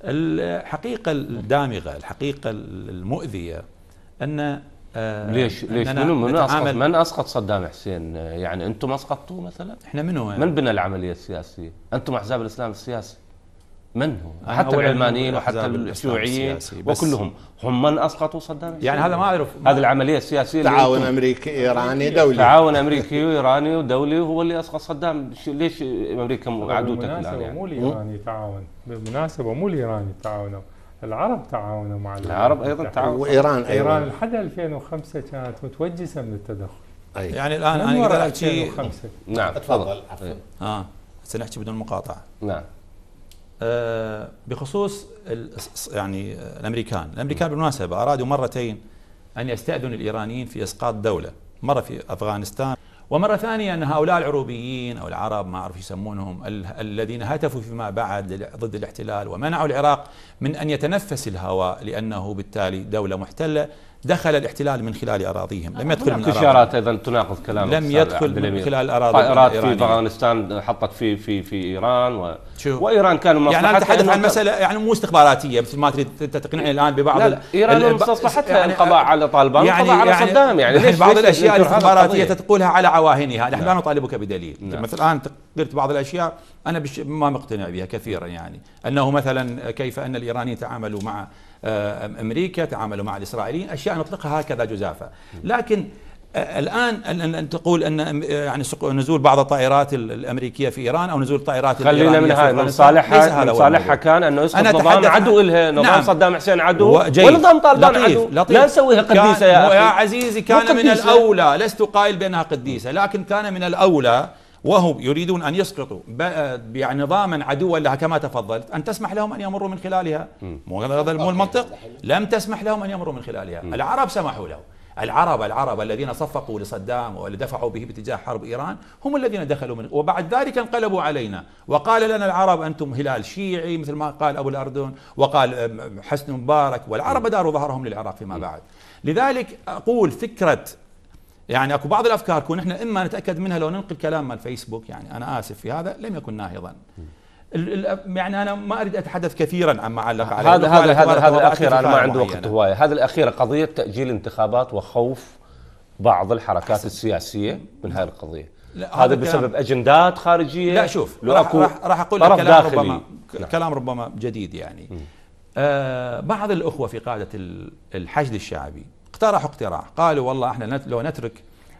الحقيقه الدامغه، الحقيقه المؤذيه ان آه، ليش ليش منو منو اسقط من اسقط صدام حسين؟ يعني انتم اسقطتوه مثلا؟ احنا منو يعني؟ من بنى العمليه السياسيه؟ انتم احزاب الاسلام السياسي من هو؟ حتى العلمانيين وحتى الشيوعيين وكلهم هم من اسقطوا صدام حسين يعني هذا ما اعرف هذه العمليه السياسيه تعاون امريكي ايراني دولي تعاون امريكي وايراني ودولي هو اللي اسقط صدام ليش امريكا عدوتك الان يعني؟ مو الايراني تعاون بالمناسبه مو الايراني تعاونوا العرب تعاونوا مع العرب ايضا تعاونوا وايران ايضا ايران لحد 2005 كانت متوجسه من التدخل أيه. يعني الان انا اقدر احكي نعم تفضل عفوا إيه. اه سنحكي بدون مقاطعه نعم آه، بخصوص يعني آه، الامريكان، الامريكان بالمناسبه ارادوا مرتين ان يستاذنوا الايرانيين في اسقاط دوله، مره في افغانستان ومره ثانيه ان هؤلاء العروبيين او العرب ما اعرف يسمونهم الذين هتفوا فيما بعد ضد الاحتلال ومنعوا العراق من أن يتنفس الهواء لأنه بالتالي دولة محتلة دخل الاحتلال من خلال اراضيهم لم يدخل من استشارات ايضا تناقض كلامك لم يدخل من خلال اراضي طائرات في افغانستان حطت في في في ايران و... شو؟ وايران كانوا يعني انا اتحدث عن مساله يعني مو استخباراتيه مثل ما تريد تقنعني الان ببعض لا لا ايران مصلحتها يعني القضاء على طالبان يعني على يعني صدام يعني, يعني بعض الاشياء الاستخباراتيه طيب؟ تقولها على عواهنها نحن لا نطالبك بدليل مثل الان قلت بعض الأشياء أنا بش ما مقتنع بها كثيرا يعني أنه مثلا كيف أن الإيرانيين تعاملوا مع آه، أمريكا تعاملوا مع الإسرائيليين أشياء نطلقها هكذا جزافة لكن آه، الان ان تقول ان آه، يعني نزول بعض الطائرات الامريكيه في ايران او نزول الطائرات خلينا من هذا من صالحها من صالحها كان انه يسقط نظام عدو لها نعم. نظام نعم صدام حسين عدو ونظام طالبان لطيف عدو لطيف لا نسويها قديسه يا اخي يا عزيزي كان من الاولى لست قائل بانها قديسه لكن كان من الاولى وهم يريدون أن يسقطوا يعني نظاما عدوا لها كما تفضلت أن تسمح لهم أن يمروا من خلالها مو هذا مو آه، يعني المنطق لم تسمح لهم أن يمروا من خلالها العرب سمحوا له العرب العرب الذين صفقوا لصدام ودفعوا به باتجاه حرب إيران هم الذين دخلوا من وبعد ذلك انقلبوا علينا وقال لنا العرب أنتم هلال شيعي مثل ما قال أبو الأردن وقال حسن مبارك والعرب داروا ظهرهم للعراق فيما بعد لذلك أقول فكرة يعني اكو بعض الافكار كون احنا اما نتاكد منها لو ننقل كلام مال فيسبوك يعني انا اسف في هذا لم يكن ناهضا يعني انا ما اريد اتحدث كثيرا عما علق عليه هذا هذا هذا هذا الاخير انا ما عندي وقت هوايه هذا الاخيره قضيه تاجيل انتخابات وخوف بعض الحركات حسن. السياسيه من هذه القضيه لا هذا بسبب اجندات خارجيه لا شوف راح, راح, اقول لك كلام داخلي. ربما نعم. كلام ربما جديد يعني آه بعض الاخوه في قاده الحشد الشعبي اقترحوا اقتراح قالوا والله احنا لو نترك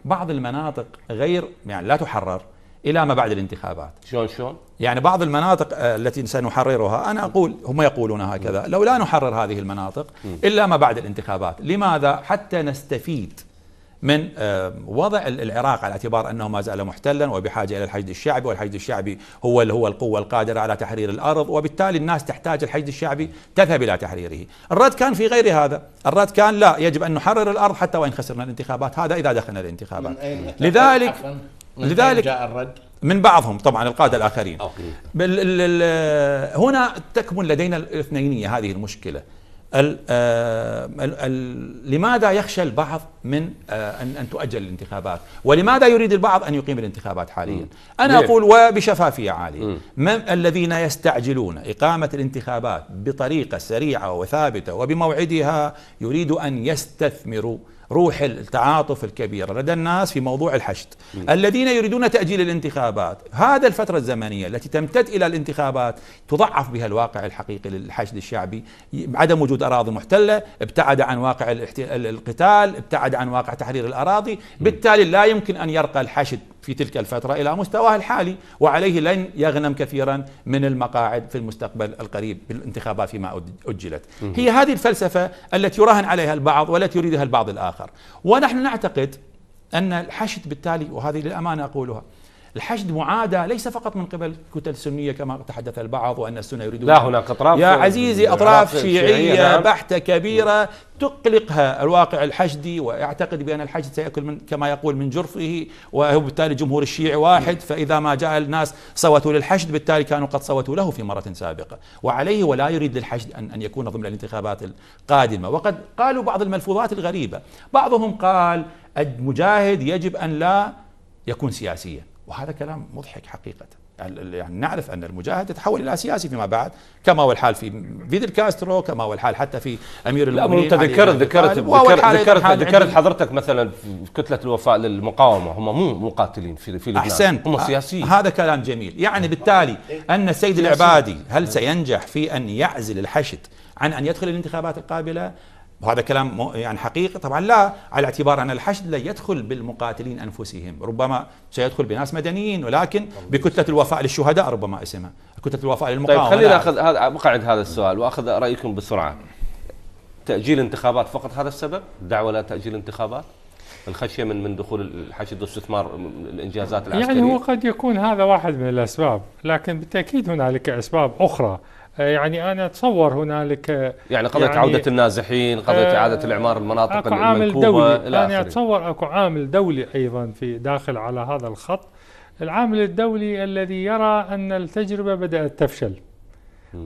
بعض المناطق غير يعني لا تحرر الى ما بعد الانتخابات شلون شلون يعني بعض المناطق آه، التي سنحررها انا اقول هم يقولون هكذا لو لا نحرر هذه المناطق الا ما بعد الانتخابات لماذا حتى نستفيد من آه، وضع العراق على اعتبار انه ما زال محتلا وبحاجه الى الحشد الشعبي والحشد الشعبي هو اللي هو القوه القادره على تحرير الارض وبالتالي الناس تحتاج الحشد الشعبي تذهب الى تحريره. الرد كان في غير هذا، الرد كان لا يجب ان نحرر الارض حتى وان خسرنا الانتخابات، هذا اذا دخلنا الانتخابات. لذلك من لذلك جاء الرد؟ من بعضهم طبعا القادة الآخرين أوكي. هنا تكمن لدينا الاثنينية هذه المشكلة آه، ال ال لماذا يخشى البعض من آه، أن, أن تؤجل الانتخابات ولماذا يريد البعض أن يقيم الانتخابات حاليا أنا أقول وبشفافية عالية من الذين يستعجلون إقامة الانتخابات بطريقة سريعة وثابتة وبموعدها يريد أن يستثمروا روح التعاطف الكبيرة لدى الناس في موضوع الحشد م. الذين يريدون تأجيل الانتخابات هذا الفترة الزمنية التي تمتد إلى الانتخابات تضعف بها الواقع الحقيقي للحشد الشعبي عدم وجود أراضي محتلة ابتعد عن واقع القتال ابتعد عن واقع تحرير الأراضي بالتالي لا يمكن أن يرقى الحشد في تلك الفترة إلى مستواه الحالي وعليه لن يغنم كثيرا من المقاعد في المستقبل القريب بالانتخابات فيما أجلت هي هذه الفلسفة التي يراهن عليها البعض والتي يريدها البعض الآخر ونحن نعتقد أن الحشد بالتالي وهذه للأمانة أقولها الحشد معاداة ليس فقط من قبل الكتل السنية كما تحدث البعض وأن السنة يريدون لا هناك أطراف يا عزيزي أطراف شيعية نعم. بحتة كبيرة تقلقها الواقع الحشدي ويعتقد بأن الحشد سيأكل من كما يقول من جرفه وبالتالي جمهور الشيعي واحد فإذا ما جاء الناس صوتوا للحشد بالتالي كانوا قد صوتوا له في مرة سابقة وعليه ولا يريد للحشد أن, أن يكون ضمن الانتخابات القادمة وقد قالوا بعض الملفوظات الغريبة بعضهم قال المجاهد يجب أن لا يكون سياسيا وهذا كلام مضحك حقيقة يعني نعرف أن المجاهد تحول إلى سياسي فيما بعد كما هو الحال في فيدل كاسترو كما هو الحال حتى في أمير المؤمنين لا ذكرت ذكرت ذكرت ذكرت حضرتك مثلا في كتلة الوفاء للمقاومة هم مو مقاتلين في في أحسن أحسنت هم سياسيين هذا كلام جميل يعني بالتالي أن السيد العبادي هل سينجح في أن يعزل الحشد عن أن يدخل الانتخابات القابلة وهذا كلام يعني حقيقي طبعا لا على اعتبار أن الحشد لا يدخل بالمقاتلين أنفسهم ربما سيدخل بناس مدنيين ولكن بكتلة الوفاء للشهداء ربما اسمها كتلة الوفاء للمقاومة طيب خلينا ناخذ هذا مقعد هذا السؤال وأخذ رأيكم بسرعة تأجيل انتخابات فقط هذا السبب دعوة لا تأجيل انتخابات الخشيه من من دخول الحشد واستثمار الانجازات العسكريه يعني هو قد يكون هذا واحد من الاسباب لكن بالتاكيد هنالك اسباب اخرى آه، يعني انا اتصور هنالك آه، يعني قضيه يعني عوده النازحين، قضيه آه، اعاده الاعمار المناطق اكو عامل دولي انا اتصور اكو عامل دولي ايضا في داخل على هذا الخط. العامل الدولي الذي يرى ان التجربه بدات تفشل.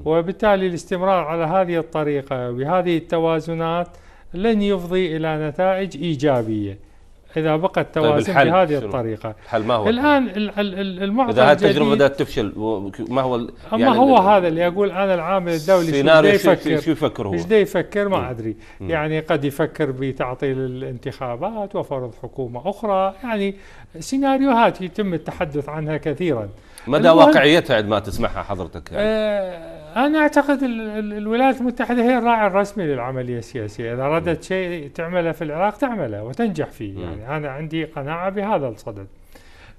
وبالتالي الاستمرار على هذه الطريقه بهذه التوازنات لن يفضي الى نتائج ايجابيه. اذا بقى التوازن طيب بهذه الطريقه الحل ما هو الان المعطى اذا هذه التجربه بدات تفشل ما هو يعني ما هو هذا اللي اقول انا العامل الدولي سيناريو شو يفكر شو يفكر هو؟ ايش يفكر ما ادري يعني قد يفكر بتعطيل الانتخابات وفرض حكومه اخرى يعني سيناريوهات يتم التحدث عنها كثيرا مدى واقعيتها عندما تسمعها حضرتك يعني؟ آه انا اعتقد الولايات المتحده هي الراعي الرسمي للعمليه السياسيه، اذا ردت شيء تعمله في العراق تعمله وتنجح فيه، يعني انا عندي قناعه بهذا الصدد.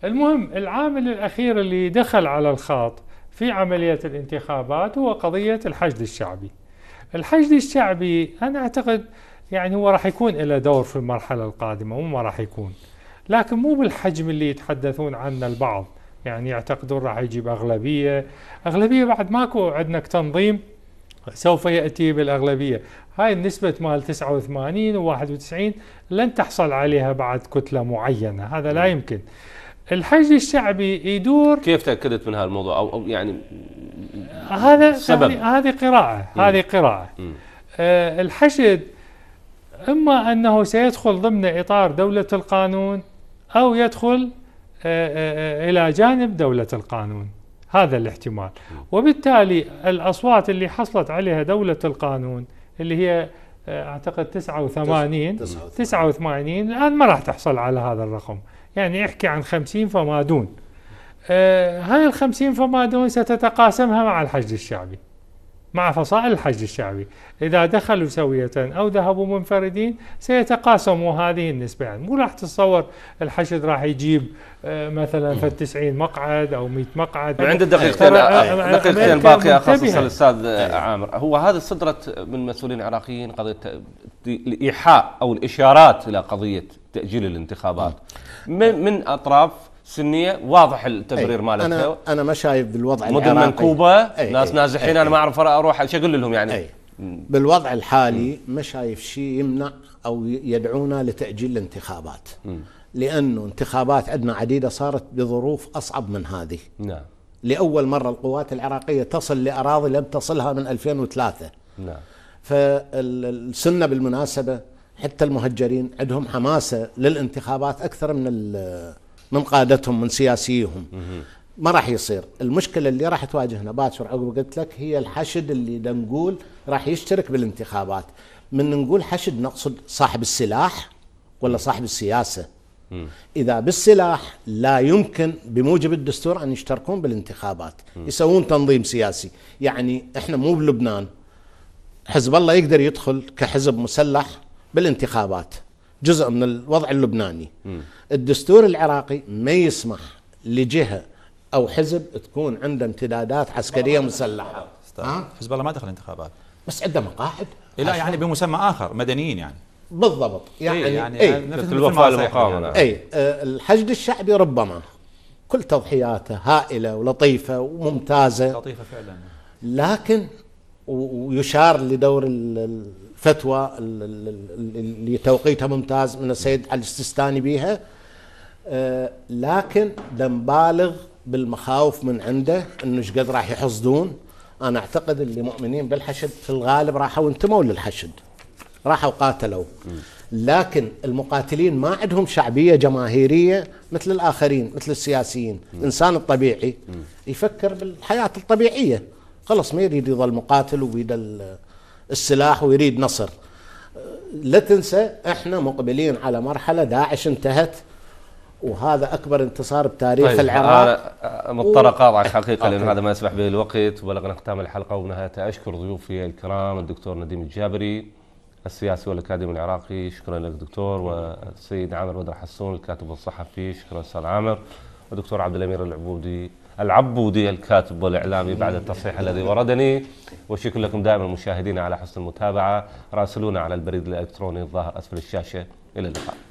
المهم العامل الاخير اللي دخل على الخاط في عمليه الانتخابات هو قضيه الحشد الشعبي. الحشد الشعبي انا اعتقد يعني هو راح يكون له دور في المرحله القادمه مو ما راح يكون، لكن مو بالحجم اللي يتحدثون عنه البعض. يعني يعتقدون راح يجيب اغلبيه اغلبيه بعد ماكو عندنا تنظيم سوف ياتي بالاغلبيه هاي النسبه مال 89 و91 لن تحصل عليها بعد كتله معينه هذا لا يمكن الحشد الشعبي يدور كيف تاكدت من هذا الموضوع او, أو يعني هذا سبب يعني هذه قراءه هذه قراءه آه الحشد اما انه سيدخل ضمن اطار دوله القانون او يدخل آه، آه، آه، إلى جانب دولة القانون هذا الاحتمال وبالتالي الأصوات اللي حصلت عليها دولة القانون اللي هي أعتقد 89 89 الآن ما راح تحصل على هذا الرقم يعني احكي عن 50 فما دون هاي الخمسين فما دون ستتقاسمها مع الحشد الشعبي مع فصائل الحج الشعبي إذا دخلوا سوية أو ذهبوا منفردين سيتقاسموا هذه النسبة يعني مو راح تتصور الحشد راح يجيب آه، مثلا في 90 مقعد أو 100 مقعد يعني عند دقيقتين آه، آه، دقيقتين باقية خصوصا الأستاذ إيه. عامر هو هذا صدرت من مسؤولين عراقيين قضية الإيحاء أو الإشارات إلى قضية تأجيل الانتخابات من, من أطراف سنيه واضح التبرير إيه، مالتها انا انا ما شايف بالوضع مدن العراقي مدن منكوبه إيه، ناس أي نازحين أي انا ما إيه. اعرف اروح ايش اقول لهم يعني أي بالوضع الحالي ما شايف شيء يمنع او يدعونا لتاجيل الانتخابات لانه انتخابات عندنا عديده صارت بظروف اصعب من هذه نعم لاول مره القوات العراقيه تصل لاراضي لم تصلها من 2003 نعم فالسنه بالمناسبه حتى المهجرين عندهم حماسه للانتخابات اكثر من من قادتهم من سياسيهم ما راح يصير المشكلة اللي راح تواجهنا باكر عقب قلت لك هي الحشد اللي نقول راح يشترك بالانتخابات من نقول حشد نقصد صاحب السلاح ولا صاحب السياسة إذا بالسلاح لا يمكن بموجب الدستور أن يشتركون بالانتخابات يسوون تنظيم سياسي يعني إحنا مو بلبنان حزب الله يقدر يدخل كحزب مسلح بالانتخابات جزء من الوضع اللبناني م. الدستور العراقي ما يسمح لجهه او حزب تكون عنده امتدادات عسكريه مسلحه حزب الله ما دخل انتخابات بس عنده مقاعد إيه، لا يعني بمسمى اخر مدنيين يعني بالضبط إيه، يعني اي يعني أي الوفاء للمقاومه يعني. اي أه الحشد الشعبي ربما كل تضحياته هائله ولطيفه وممتازه لطيفه فعلا لكن ويشار لدور الفتوى اللي توقيتها ممتاز من السيد علي السيستاني بيها آه، لكن نبالغ بالمخاوف من عنده انه ايش قد راح يحصدون انا اعتقد اللي مؤمنين بالحشد في الغالب راحوا انتموا للحشد راحوا قاتلوا لكن المقاتلين ما عندهم شعبيه جماهيريه مثل الاخرين مثل السياسيين الانسان الطبيعي يفكر بالحياه الطبيعيه خلص ما يريد يظل مقاتل ويريد السلاح ويريد نصر لا تنسى احنا مقبلين على مرحله داعش انتهت وهذا اكبر انتصار بتاريخ طيب العراق مضطرق و... حقيقه لان هذا ما يسمح به الوقت وبلغنا ختام الحلقه ونهايتها اشكر ضيوفي الكرام الدكتور نديم الجابري السياسي والاكاديمي العراقي شكرا لك دكتور والسيد عامر بدر حسون الكاتب والصحفي شكرا استاذ عامر ودكتور عبد الامير العبودي العبودي الكاتب والإعلامي بعد التصحيح الذي وردني وشكر لكم دائما مشاهدينا على حسن المتابعة راسلونا على البريد الإلكتروني الظاهر أسفل الشاشة إلى اللقاء